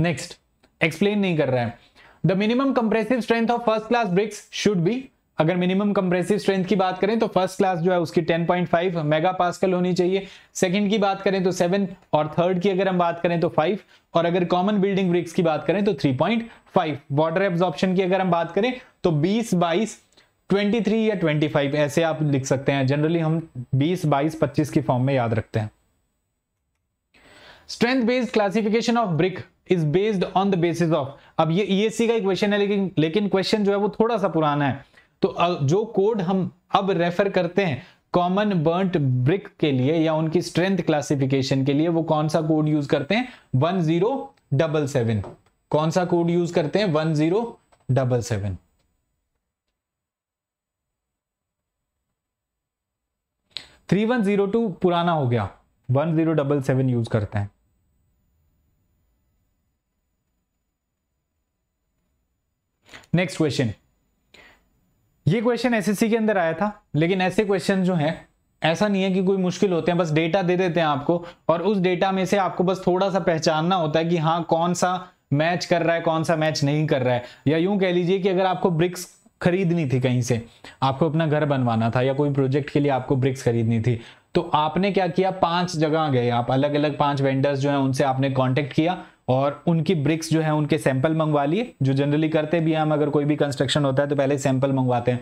S1: नेक्स्ट एक्सप्लेन नहीं कर रहा है the minimum compressive strength of first class bricks should be अगर मिनिमम कंप्रेसिव स्ट्रेंथ की बात करें तो फर्स्ट क्लास जो है उसकी 10.5 मेगा पास्कल होनी चाहिए सेकंड की बात करें तो 7 और थर्ड की अगर हम बात करें तो 5 और अगर कॉमन बिल्डिंग ब्रिक्स की बात करें तो 3.5 वाटर एब्जॉर्प्शन की अगर हम बात करें तो 20 बाईस 23 या 25 ऐसे आप लिख सकते हैं जनरली हम 20 बाईस 25 की फॉर्म में याद रखते हैं strength based classification of brick is based on the basis of अब ये ई e का एक क्वेश्चन है लेकिन लेकिन क्वेश्चन जो है वो थोड़ा सा पुराना है तो जो कोड हम अब रेफर करते हैं कॉमन बर्ट ब्रिक के लिए या उनकी स्ट्रेंथ क्लासिफिकेशन के लिए वो कौन सा कोड यूज करते हैं वन जीरो डबल सेवन कौन सा कोड यूज करते हैं one zero double seven three one zero two पुराना हो गया one zero double seven use करते हैं नेक्स्ट क्वेश्चन ये क्वेश्चन एसएससी के अंदर आया था लेकिन ऐसे क्वेश्चन जो है ऐसा नहीं है कि कोई मुश्किल होते हैं बस डेटा दे देते हैं आपको और उस डेटा में से आपको बस थोड़ा सा पहचानना होता है कि हाँ कौन सा मैच कर रहा है कौन सा मैच नहीं कर रहा है या यूं कह लीजिए कि अगर आपको ब्रिक्स खरीदनी थी कहीं से आपको अपना घर बनवाना था या कोई प्रोजेक्ट के लिए आपको ब्रिक्स खरीदनी थी तो आपने क्या किया पांच जगह गए आप अलग अलग पांच वेंडर्स जो हैं उनसे आपने कांटेक्ट किया और उनकी ब्रिक्स जो है उनके सैंपल मंगवा लिए जो जनरली करते भी हम अगर कोई भी कंस्ट्रक्शन होता है तो पहले सैंपल मंगवाते हैं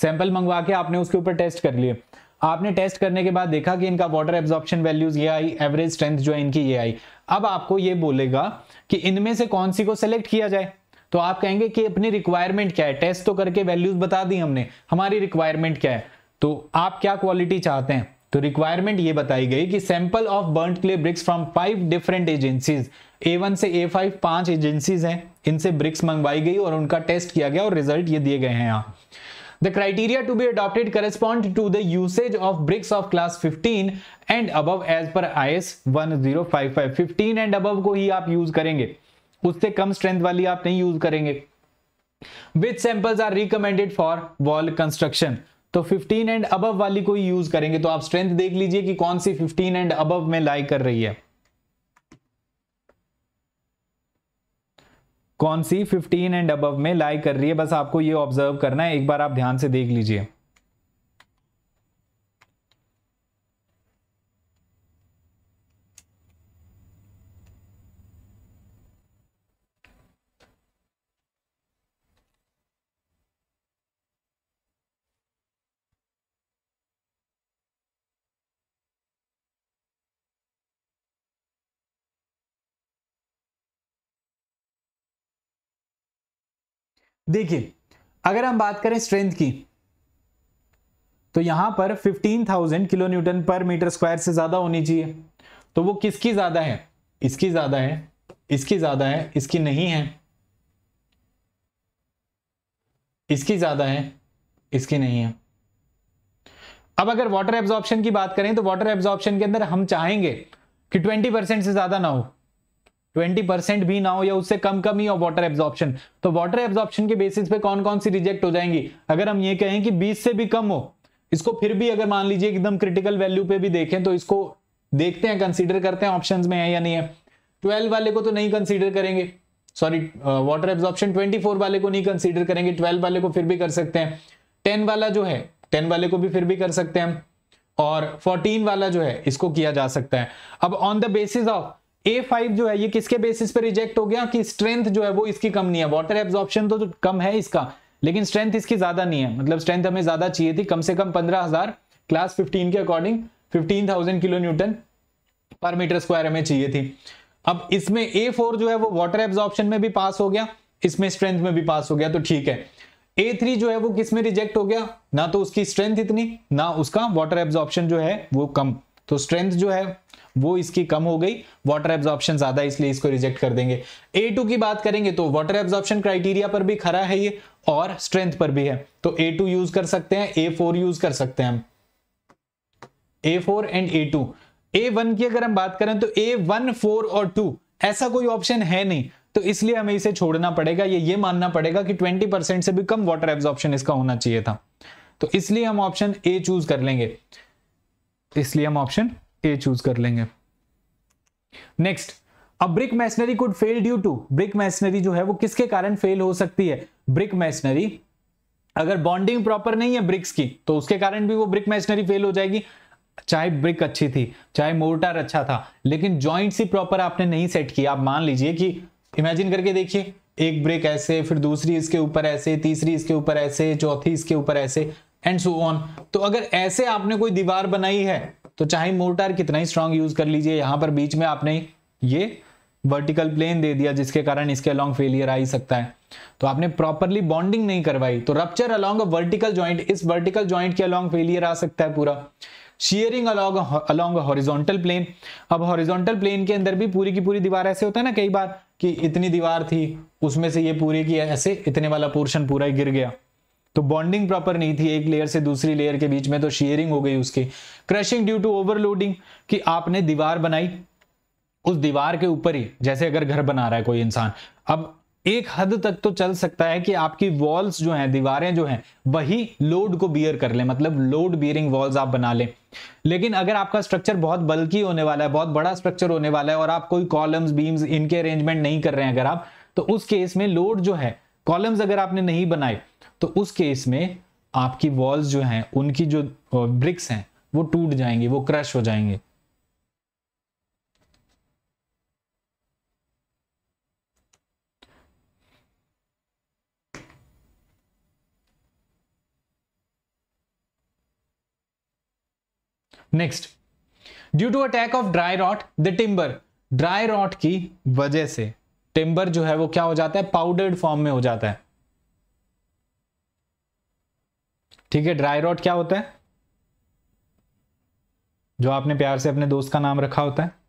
S1: सैंपल मंगवा के आपने उसके ऊपर टेस्ट कर लिए आपने टेस्ट करने के बाद देखा कि इनका वाटर एब्जॉर्प्शन वैल्यूज ये आई एवरेज स्ट्रेंथ जो है इनकी ये आई अब आपको ये बोलेगा कि इनमें से कौन सी को सिलेक्ट किया जाए तो आप कहेंगे कि अपनी रिक्वायरमेंट क्या है टेस्ट तो करके वैल्यूज बता दी हमने हमारी रिक्वायरमेंट क्या है तो आप क्या क्वालिटी चाहते हैं तो रिक्वायरमेंट ये बताई गई कि sample of burn clay bricks from five different agencies A one से ए फाइव पांच एजेंसीज हैं इनसे ब्रिक्स मंगवाई गई और उनका टेस्ट किया गया और रिजल्ट ये दिए गए हैं यहाँ The criteria to be adopted correspond to the usage of bricks of class 15 and above as per IS 1055. 15 and above को ही आप यूज करेंगे उससे कम स्ट्रेंथ वाली आप नहीं यूज करेंगे which samples are recommended for wall construction तो 15 एंड अबव वाली को ही यूज करेंगे तो आप स्ट्रेंथ देख लीजिए कि कौन सी 15 एंड अबव में लाई कर रही है कौन सी 15 एंड अबव में लाई कर रही है बस आपको ये ऑब्जर्व करना है एक बार आप ध्यान से देख लीजिए देखिए अगर हम बात करें स्ट्रेंथ की तो यहां पर 15,000 kilo newton per metre square से ज्यादा होनी चाहिए तो वो किसकी ज्यादा है इसकी ज्यादा है इसकी ज्यादा है इसकी नहीं है इसकी ज्यादा है इसकी नहीं है अब अगर वाटर एब्जॉर्प्शन की बात करें तो वाटर एब्जॉर्प्शन के अंदर हम चाहेंगे कि 20 परसेंट से ज्यादा ना हो ट्वेंटी परसेंट भी ना हो या उससे कम कम ही हो वाटर एब्जॉर्प्शन तो वाटर एब्जॉर्प्शन के बेसिस पे कौन कौन सी रिजेक्ट हो जाएंगी अगर हम ये कहें कि 20 से भी कम हो इसको फिर भी अगर मान लीजिए एकदम क्रिटिकल वैल्यू पे भी देखें तो इसको देखते हैं कंसिडर करते हैं ऑप्शन में है या नहीं है ट्वेल्व वाले को तो नहीं कंसिडर करेंगे सॉरी वाटर एब्जॉर्प्शन ट्वेंटी वाले को नहीं कंसिडर करेंगे ट्वेल्व वाले को फिर भी कर सकते हैं टेन वाला जो है टेन वाले को भी फिर भी कर सकते हैं और 14 वाला जो है इसको किया जा सकता है अब on the basis of A five जो है ये किसके बेसिस पे रिजेक्ट हो गया कि स्ट्रेंथ जो है वो इसकी कम नहीं है वाटर एब्जॉर्प्शन तो, कम है इसका लेकिन स्ट्रेंथ इसकी ज्यादा नहीं है मतलब स्ट्रेंथ हमें ज्यादा चाहिए थी कम से कम पंद्रह हजार क्लास फिफ्टीन के according fifteen thousand kilo newton per metre square हमें चाहिए थी अब इसमें ए फोर जो है वो वाटर एब्जॉर्प्शन में भी पास हो गया इसमें स्ट्रेंथ में भी पास हो गया तो ठीक है ए थ्री जो है वो किसमें रिजेक्ट हो गया ना तो उसकी स्ट्रेंथ इतनी ना उसका वाटर एब्जॉर्प्शन जो है वो कम तो स्ट्रेंथ जो है वो इसकी कम हो गई वाटर एब्जॉर्प्शन ज्यादा इसलिए इसको रिजेक्ट कर देंगे ए टू की बात करेंगे तो वाटर एब्जॉर्प्शन क्राइटेरिया पर भी खरा है ये और स्ट्रेंथ पर भी है तो ए टू यूज कर सकते हैं ए फोर यूज कर सकते हैं हम A four and A two A one की अगर हम बात करें तो ए वन फोर और टू ऐसा कोई ऑप्शन है नहीं तो इसलिए हमें इसे छोड़ना पड़ेगा ये ये मानना पड़ेगा कि परसेंट से भी कम वाटर एब्जॉर्प्शन इसका होना चाहिए था तो इसलिए हम ऑप्शन ए चूज कर लेंगे इसलिए हम ऑप्शन ए चूज कर लेंगे नेक्स्ट अब brick masonry could fail due to brick masonry जो है वो किसके कारण फेल हो सकती है ब्रिक मैशनरी अगर बॉन्डिंग प्रॉपर नहीं है ब्रिक्स की तो उसके कारण भी वो ब्रिक मैशनरी फेल हो जाएगी चाहे ब्रिक अच्छी थी चाहे मोर्टार अच्छा था लेकिन जॉइंट ही प्रॉपर आपने नहीं सेट किया आप मान लीजिए कि इमेजिन करके देखिए एक ब्रिक ऐसे फिर दूसरी इसके ऊपर ऐसे तीसरी इसके ऊपर ऐसे चौथी इसके ऊपर ऐसे एंड सो ऑन तो अगर ऐसे आपने कोई दीवार बनाई है तो चाहे मोर्टार कितना ही स्ट्रांग यूज कर लीजिए यहां पर बीच में आपने ये वर्टिकल प्लेन दे दिया जिसके कारण इसके अलॉन्ग फेलियर आ ही सकता है तो आपने प्रॉपरली बॉन्डिंग नहीं करवाई तो रप्चर अलॉन्ग वर्टिकल ज्वाइंट इस वर्टिकल ज्वाइंट के अलॉन्ग फेलियर आ सकता है पूरा shearing along along horizontal plane अब हॉरिजोंटल प्लेन के अंदर भी पूरी की पूरी दीवार ऐसे होता है ना कई बार कि इतनी दीवार थी उसमें से ये पूरी की ऐसे इतने वाला पोर्शन पूरा ही गिर गया तो बॉन्डिंग प्रॉपर नहीं थी एक लेयर से दूसरी लेयर के बीच में तो शेयरिंग हो गई उसकी क्रशिंग ड्यू टू ओवरलोडिंग कि आपने दीवार बनाई उस दीवार के ऊपर ही जैसे अगर घर बना रहा है कोई इंसान अब एक हद तक तो चल सकता है कि आपकी वॉल्स जो हैं दीवारें जो हैं वही लोड को बियर कर ले मतलब लोड बियरिंग वॉल्स आप बना लें लेकिन अगर आपका स्ट्रक्चर बहुत बल्कि होने वाला है बहुत बड़ा स्ट्रक्चर होने वाला है और आप कोई कॉलम्स बीम्स इनके अरेंजमेंट नहीं कर रहे हैं अगर आप तो उस केस में लोड जो है कॉलम्स अगर आपने नहीं बनाए तो उस केस में आपकी वॉल्स जो हैं उनकी जो ब्रिक्स हैं वो टूट जाएंगे वो क्रश हो जाएंगे next due to attack of dry rot the timber dry rot की वजह से टिम्बर जो है वो क्या हो जाता है पाउडर्ड फॉर्म में हो जाता है ठीक है ड्राई रॉट क्या होता है जो आपने प्यार से अपने दोस्त का नाम रखा होता है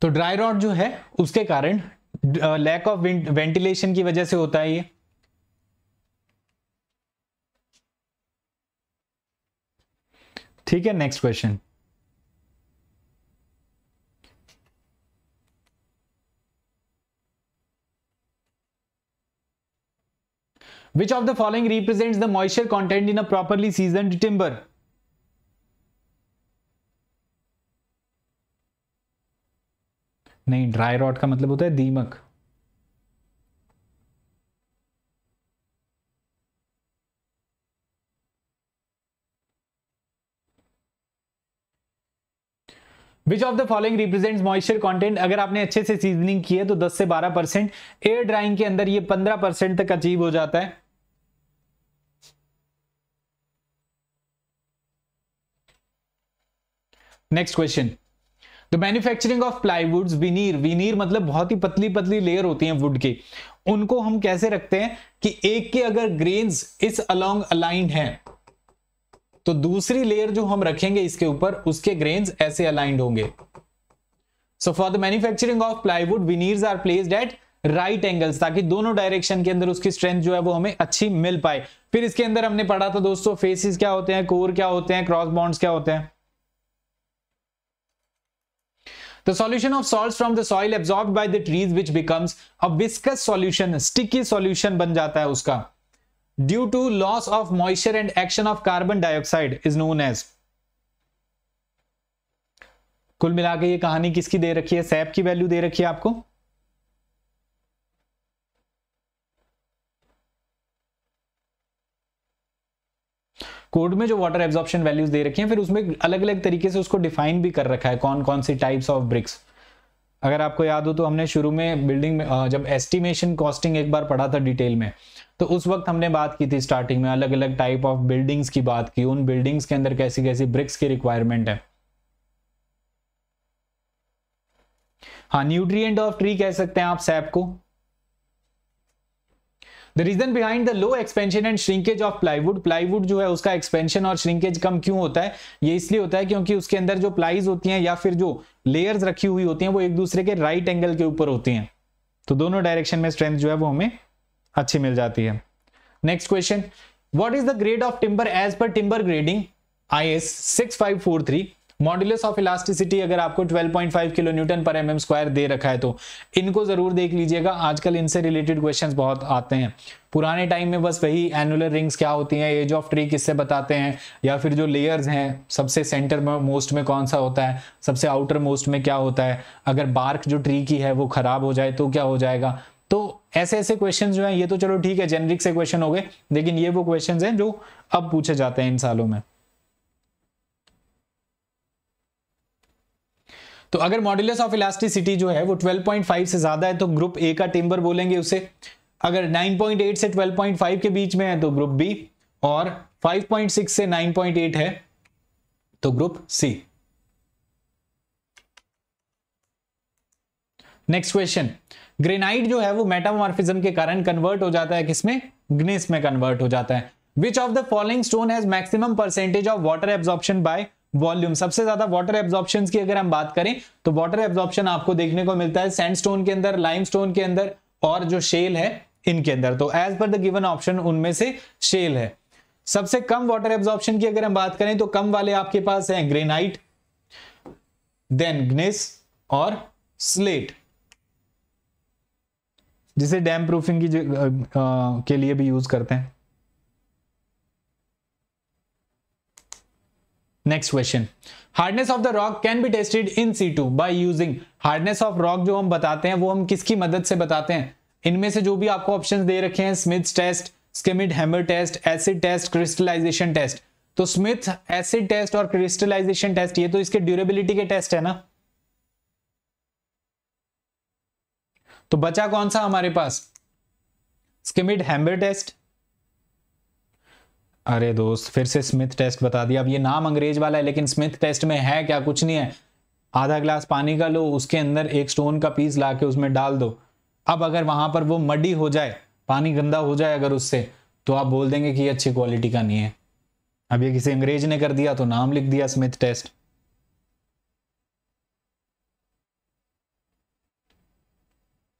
S1: तो ड्राई रॉट जो है उसके कारण लैक ऑफ वेंटिलेशन की वजह से होता है ये ठीक है next question Which of the following represents the moisture content in a properly seasoned timber? नहीं ड्राई रॉट का मतलब होता है दीमक which of the following represents moisture content अगर आपने अच्छे से सीजनिंग की है तो 10 से 12 परसेंट एयर ड्राइंग के अंदर ये 15 परसेंट तक अचीव हो जाता है next question the manufacturing of plywoods veneer veneer मतलब बहुत ही पतली पतली लेयर होती है वुड के उनको हम कैसे रखते हैं कि एक के अगर ग्रेन्स इस अलोंग अलाइन है तो दूसरी लेयर जो हम रखेंगे इसके ऊपर उसके ग्रेन ऐसे अलाइंड होंगे so for the manufacturing of plywood veneers are placed at right angles ताकि दोनों डायरेक्शन के अंदर उसकी स्ट्रेंथ जो है वो हमें अच्छी मिल पाए फिर इसके अंदर हमने पढ़ा था दोस्तों फेसिस क्या होते हैं कोर क्या होते हैं क्रॉस बॉन्ड्स क्या होते हैं The solution of salts from the soil absorbed by the trees which becomes a viscous solution, sticky solution बन जाता है उसका due to loss of moisture and action of carbon dioxide is known as कुल मिला के ये कहानी किसकी दे रखी है सैप की वैल्यू दे रखी है आपको कोड में जो वाटर एब्जॉर्प्शन वैल्यूज दे रखी हैं फिर उसमें अलग अलग तरीके से उसको डिफाइन भी कर रखा है कौन कौन सी टाइप्स ऑफ ब्रिक्स अगर आपको याद हो तो हमने शुरू में बिल्डिंग में जब एस्टिमेशन कॉस्टिंग एक बार पढ़ा था डिटेल में तो उस वक्त हमने बात की थी स्टार्टिंग में अलग अलग टाइप ऑफ बिल्डिंग्स की बात की उन बिल्डिंग्स के अंदर कैसी कैसी ब्रिक्स की रिक्वायरमेंट है हाँ न्यूट्रिएंट ऑफ ट्री कह सकते हैं आप सैप को the reason behind the low expansion and shrinkage of plywood plywood जो है उसका एक्सपेंशन और श्रिंकेज कम क्यों होता है ये इसलिए होता है क्योंकि उसके अंदर जो प्लाईज होती हैं या फिर जो लेयर्स रखी हुई होती हैं वो एक दूसरे के राइट right एंगल के ऊपर होती हैं तो दोनों डायरेक्शन में स्ट्रेंथ जो है वो हमें अच्छी मिल जाती है next question what is the grade of timber as per timber grading I S six five four three modulus of elasticity अगर आपको 12.5 kilo newton per M M square दे रखा है तो इनको जरूर देख लीजिएगा आजकल इनसे रिलेटेड क्वेश्चंस बहुत आते हैं पुराने टाइम में बस वही एनुलर रिंग्स क्या होती हैं एज ऑफ ट्री किससे बताते हैं या फिर जो लेयर्स हैं सबसे सेंटर में मोस्ट में कौन सा होता है सबसे आउटर मोस्ट में क्या होता है अगर बार्क जो ट्री की है वो खराब हो जाए तो क्या हो जाएगा तो ऐसे ऐसे क्वेश्चन जो है ये तो चलो ठीक है जेनरिक से क्वेश्चन हो गए लेकिन ये वो क्वेश्चन है जो अब पूछे जाते हैं इन सालों में तो अगर मॉड्यूलस ऑफ इलास्टिसिटी जो है वो 12.5 से ज्यादा है तो ग्रुप ए का टिम्बर बोलेंगे उसे अगर 9.8 से 12.5 के बीच में है तो ग्रुप बी और 5.6 से 9.8 है तो group C next question granite जो है वो मेटामॉर्फिज्म के कारण कन्वर्ट हो जाता है किसमें ग्नेस में कन्वर्ट हो जाता है which of the following stone has maximum percentage of water absorption by volume सबसे ज्यादा वाटर एब्जॉर्प्शन की अगर हम बात करें तो वाटर एब्जॉर्प्शन आपको देखने को मिलता है स्टोन के अंदर स्टोन के अंदर और जो शेल है इनके अंदर तो as per the given option उनमें से शेल है सबसे कम वाटर एब्जॉर्प्शन की अगर हम बात करें तो कम वाले आपके पास हैं ग्रेनाइट देन ग्नेस और स्लेट जिसे डैम प्रूफिंग की आ, के लिए भी यूज करते हैं next question hardness of the rock can be tested in situ by using hardness of rock जो हम बताते हैं वो हम किसकी मदद से बताते हैं इनमें से जो भी आपको ऑप्शंस दे रखे हैं Smith test Schmidt hammer test acid test crystallization test तो स्मिथ एसिड टेस्ट और क्रिस्टलाइजेशन टेस्ट ये तो इसके ड्यूरेबिलिटी के टेस्ट है ना तो बचा कौन सा हमारे पास स्किमिड हैम्बर टेस्ट अरे दोस्त फिर से स्मिथ टेस्ट बता दिया अब ये नाम अंग्रेज वाला है लेकिन स्मिथ टेस्ट में है क्या कुछ नहीं है आधा ग्लास पानी का लो उसके अंदर एक स्टोन का पीस ला के उसमें डाल दो अब अगर वहां पर वो मडी हो जाए पानी गंदा हो जाए अगर उससे तो आप बोल देंगे कि ये अच्छी क्वालिटी का नहीं है अब ये किसी अंग्रेज ने कर दिया तो नाम लिख दिया स्मिथ टेस्ट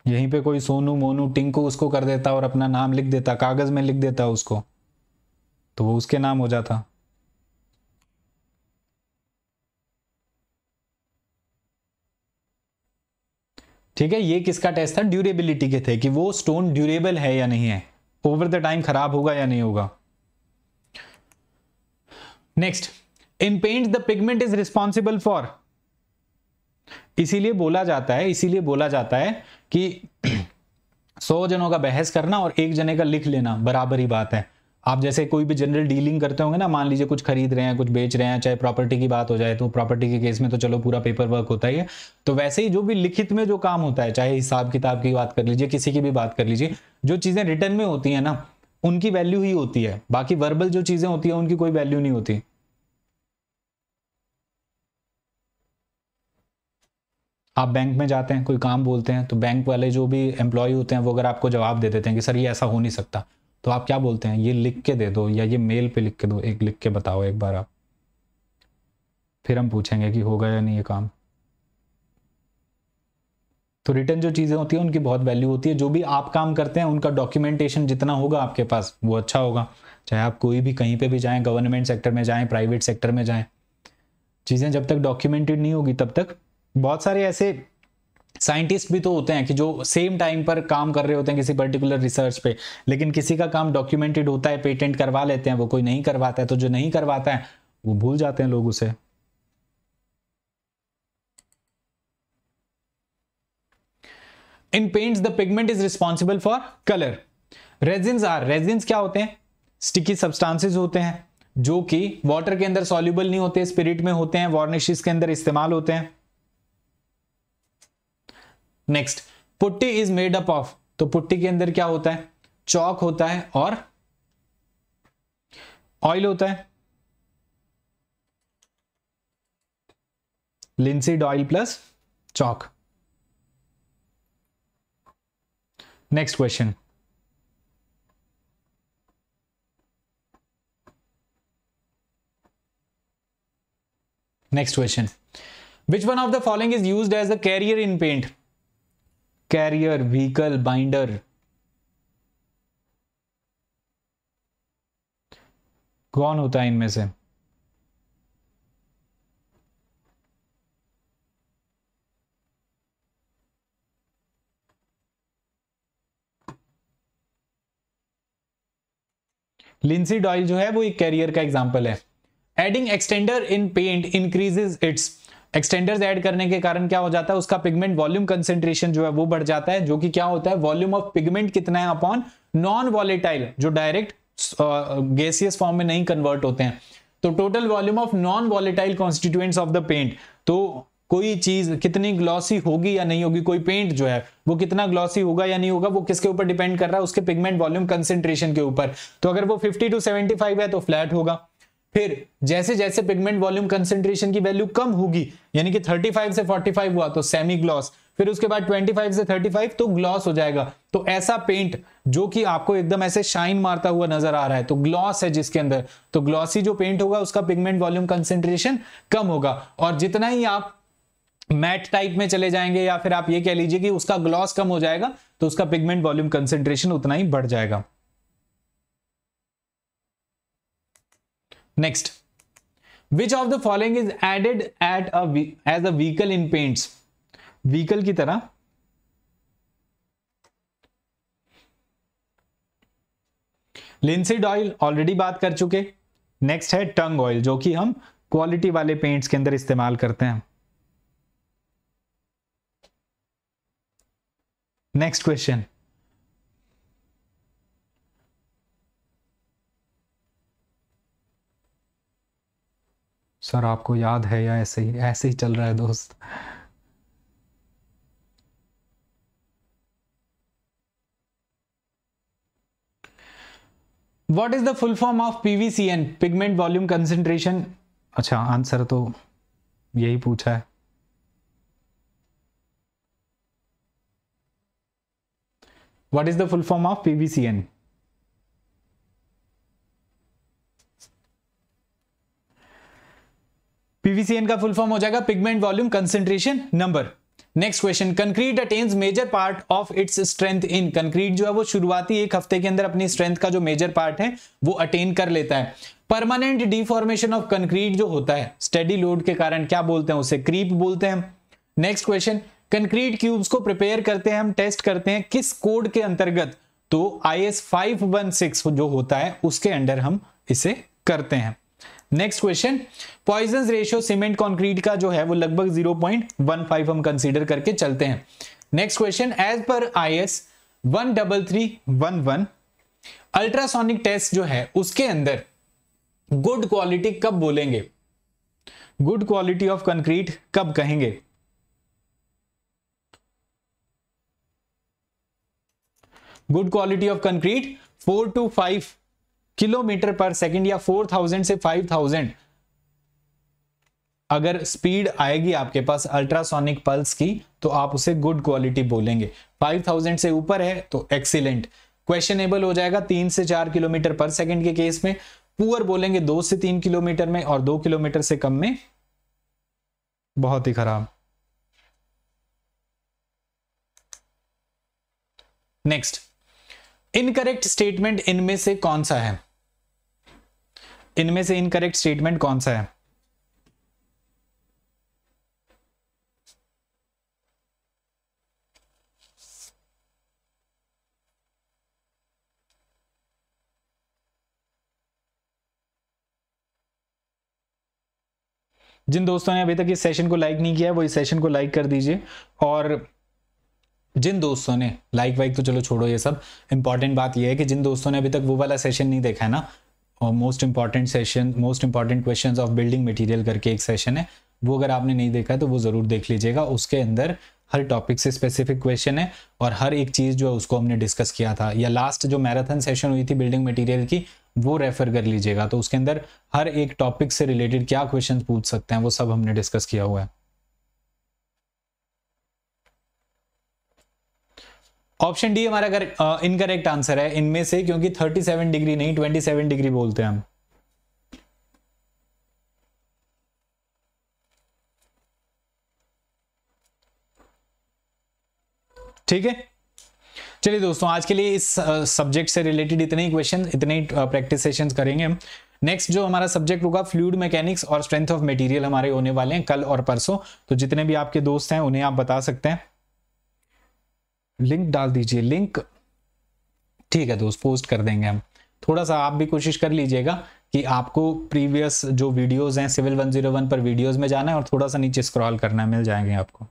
S1: यहीं पे कोई सोनू मोनू टिंकू उसको कर देता और अपना नाम लिख देता कागज में लिख देता उसको तो वो उसके नाम हो जाता ठीक है ये किसका टेस्ट था ड्यूरेबिलिटी के थे कि वो स्टोन ड्यूरेबल है या नहीं है ओवर द टाइम खराब होगा या नहीं होगा next in paint the pigment is responsible for इसीलिए बोला जाता है इसीलिए बोला जाता है कि सौ जनों का बहस करना और एक जने का लिख लेना बराबर ही बात है आप जैसे कोई भी जनरल डीलिंग करते होंगे ना मान लीजिए कुछ खरीद रहे हैं कुछ बेच रहे हैं चाहे प्रॉपर्टी की बात हो जाए तो प्रॉपर्टी के केस में तो चलो पूरा पेपर वर्क होता ही है तो वैसे ही जो भी लिखित में जो काम होता है चाहे हिसाब किताब की बात कर लीजिए किसी की भी बात कर लीजिए जो चीज़ें रिटर्न में होती है ना उनकी वैल्यू ही होती है बाकी वर्बल जो चीज़ें होती है उनकी कोई वैल्यू नहीं होती आप बैंक में जाते हैं कोई काम बोलते हैं तो बैंक वाले जो भी एम्प्लॉय होते हैं वो अगर आपको जवाब दे देते हैं कि सर ये ऐसा हो नहीं सकता तो आप क्या बोलते हैं ये लिख के दे दो या ये मेल पे लिख के दो एक लिख के बताओ एक बार आप फिर हम पूछेंगे कि होगा या नहीं ये काम तो रिटर्न जो चीज़ें होती हैं उनकी बहुत वैल्यू होती है जो भी आप काम करते हैं उनका डॉक्यूमेंटेशन जितना होगा आपके पास वो अच्छा होगा चाहे आप कोई भी कहीं पर भी जाए गवर्नमेंट सेक्टर में जाए प्राइवेट सेक्टर में जाए चीज़ें जब तक डॉक्यूमेंटेड नहीं होगी तब तक बहुत सारे ऐसे साइंटिस्ट भी तो होते हैं कि जो सेम टाइम पर काम कर रहे होते हैं किसी पर्टिकुलर रिसर्च पे लेकिन किसी का काम डॉक्यूमेंटेड होता है पेटेंट करवा लेते हैं वो कोई नहीं करवाता है तो जो नहीं करवाता है वो भूल जाते हैं लोग उसे in paints the pigment is responsible for colour resins are resins क्या होते हैं स्टिकी सब्सटांसिस होते हैं जो कि वाटर के अंदर सॉल्यूबल नहीं होते स्पिरिट में होते हैं वार्निशिस के अंदर इस्तेमाल होते हैं next putty is made up of तो पुट्टी के अंदर क्या होता है चौक होता है और ऑयल होता है linseed oil plus chalk next question next question which one of the following is use as a carrier in paint carrier vehicle binder कौन होता है इनमें से लिंसी डॉयल जो है वो एक कैरियर का एग्जाम्पल है adding extender in paint increases its extenders add करने के कारण क्या हो जाता है उसका पिगमेंट वॉल्यूम कंसेंट्रेशन जो है वो बढ़ जाता है जो कि क्या होता है वॉल्यूम ऑफ पिगमेंट कितना है अपॉन नॉन वॉलेटाइल जो डायरेक्ट गैसियस फॉर्म में नहीं कन्वर्ट होते हैं तो total volume of non volatile constituents of the paint तो कोई चीज कितनी ग्लॉसी होगी या नहीं होगी कोई पेंट जो है वो कितना ग्लॉसी होगा या नहीं होगा वो किसके ऊपर डिपेंड कर रहा है उसके पिगमेंट वॉल्यूम कंसेंट्रेशन के ऊपर तो अगर वो 50 टू 75 है तो फ्लैट होगा फिर जैसे जैसे पिगमेंट वॉल्यूम कंसेंट्रेशन की वैल्यू कम होगी यानी कि 35 से 45 हुआ तो सेमी ग्लॉस फिर उसके बाद 25 से 35 तो ग्लॉस हो जाएगा तो ऐसा पेंट जो कि आपको एकदम ऐसे शाइन मारता हुआ नजर आ रहा है तो ग्लॉस है जिसके अंदर तो ग्लॉसी जो पेंट होगा उसका पिगमेंट वॉल्यूम कंसेंट्रेशन कम होगा और जितना ही आप मैट टाइप में चले जाएंगे या फिर आप ये कह लीजिए कि उसका ग्लॉस कम हो जाएगा तो उसका पिगमेंट वॉल्यूम कंसेंट्रेशन उतना ही बढ़ जाएगा next which of the following is added at as a vehicle in paints vehicle की तरह लिंसिड ऑयल ऑलरेडी बात कर चुके नेक्स्ट है टंग ऑयल जो कि हम क्वालिटी वाले पेंट्स के अंदर इस्तेमाल करते हैं नेक्स्ट क्वेश्चन सर आपको याद है या ऐसे ही ऐसे ही चल रहा है दोस्त what is the full form of PVCN pigment volume concentration अच्छा आंसर तो यही पूछा है full form of P V C N PVCN का फुल फॉर्म हो जाएगा pigment volume concentration number next question concrete attains major part of its strength in concrete जो है वो शुरुआती एक हफ्ते के अंदर अपनी स्ट्रेंथ का जो मेजर पार्ट है वो अटेन कर लेता है परमानेंट डिफॉर्मेशन ऑफ कंक्रीट जो होता है स्टडी लोड के कारण क्या बोलते हैं उसे क्रीप बोलते हैं नेक्स्ट क्वेश्चन कंक्रीट क्यूब्स को प्रिपेयर करते हैं हम टेस्ट करते हैं किस कोड के अंतर्गत तो I S five one six जो होता है उसके अंडर हम इसे करते हैं next question Poisson ratio cement concrete का जो है वो लगभग 0.15 हम कंसीडर करके चलते हैं next question as per I S one double three one one ultrasonic test जो है उसके अंदर गुड क्वालिटी कब बोलेंगे गुड क्वालिटी ऑफ कंक्रीट कब कहेंगे good quality of concrete four to five kilometre per second या फोर थाउजेंड से फाइव थाउजेंड अगर स्पीड आएगी आपके पास अल्ट्रासोनिक पल्स की तो आप उसे गुड क्वालिटी बोलेंगे 5000 से ऊपर है तो एक्सीलेंट क्वेश्चनेबल हो जाएगा तीन से चार किलोमीटर पर सेकंड के केस में पुअर बोलेंगे दो से तीन किलोमीटर में और दो किलोमीटर से कम में बहुत ही खराब नेक्स्ट इनकरेक्ट स्टेटमेंट इनमें से कौन सा है इनमें से इनकरेक्ट स्टेटमेंट कौन सा है जिन दोस्तों ने अभी तक इस सेशन को लाइक नहीं किया वो इस सेशन को लाइक कर दीजिए और जिन दोस्तों ने लाइक वाइक तो चलो छोड़ो ये सब इंपॉर्टेंट बात यह है कि जिन दोस्तों ने अभी तक वो वाला सेशन नहीं देखा है ना और most important session most important question of building material करके एक सेशन है वो अगर आपने नहीं देखा है तो वो ज़रूर देख लीजिएगा उसके अंदर हर टॉपिक से स्पेसिफिक क्वेश्चन है और हर एक चीज़ जो है उसको हमने डिस्कस किया था या लास्ट जो मैराथन सेशन हुई थी बिल्डिंग मटेरियल की वो रेफर कर लीजिएगा तो उसके अंदर हर एक टॉपिक से रिलेटेड क्या क्वेश्चन पूछ सकते हैं वो सब हमने डिस्कस किया हुआ है ऑप्शन डी हमारा इनकरेक्ट आंसर है इनमें से क्योंकि 37 डिग्री नहीं 27 डिग्री बोलते हैं हम ठीक है चलिए दोस्तों आज के लिए इस सब्जेक्ट से रिलेटेड इतने ही क्वेश्चन इतने ही प्रैक्टिस सेशंस करेंगे हम नेक्स्ट जो हमारा सब्जेक्ट होगा फ्लूड मैकेनिक्स और स्ट्रेंथ ऑफ मटेरियल हमारे होने वाले हैं कल और परसों तो जितने भी आपके दोस्त हैं उन्हें आप बता सकते हैं लिंक डाल दीजिए लिंक ठीक है दोस्त पोस्ट कर देंगे हम थोड़ा सा आप भी कोशिश कर लीजिएगा कि आपको प्रीवियस जो वीडियोस हैं सिविल 101 पर वीडियोस में जाना है और थोड़ा सा नीचे स्क्रॉल करना है मिल जाएंगे आपको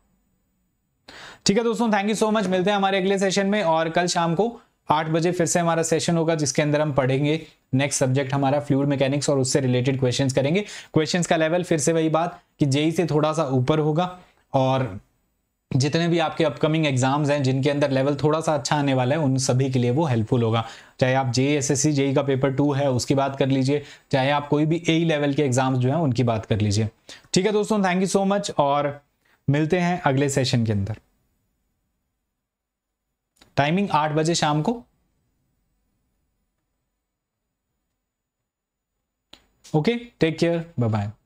S1: ठीक है दोस्तों थैंक यू सो मच मिलते हैं हमारे अगले सेशन में और कल शाम को आठ बजे फिर से हमारा सेशन होगा जिसके अंदर हम पढ़ेंगे नेक्स्ट सब्जेक्ट हमारा फ्लूड मैकेनिक्स और उससे रिलेटेड क्वेश्चंस करेंगे क्वेश्चंस का लेवल फिर से वही बात कि जेई e से थोड़ा सा ऊपर होगा और जितने भी आपके अपकमिंग एग्जाम्स हैं जिनके अंदर लेवल थोड़ा सा अच्छा आने वाला है उन सभी के लिए वो हेल्पफुल होगा चाहे आप जे एस एस जेई का पेपर टू है उसकी बात कर लीजिए चाहे आप कोई भी ए लेवल के एग्जाम्स जो हैं उनकी बात कर लीजिए ठीक है दोस्तों थैंक यू सो मच और मिलते हैं अगले सेशन के अंदर टाइमिंग आठ बजे शाम को okay take care bye bye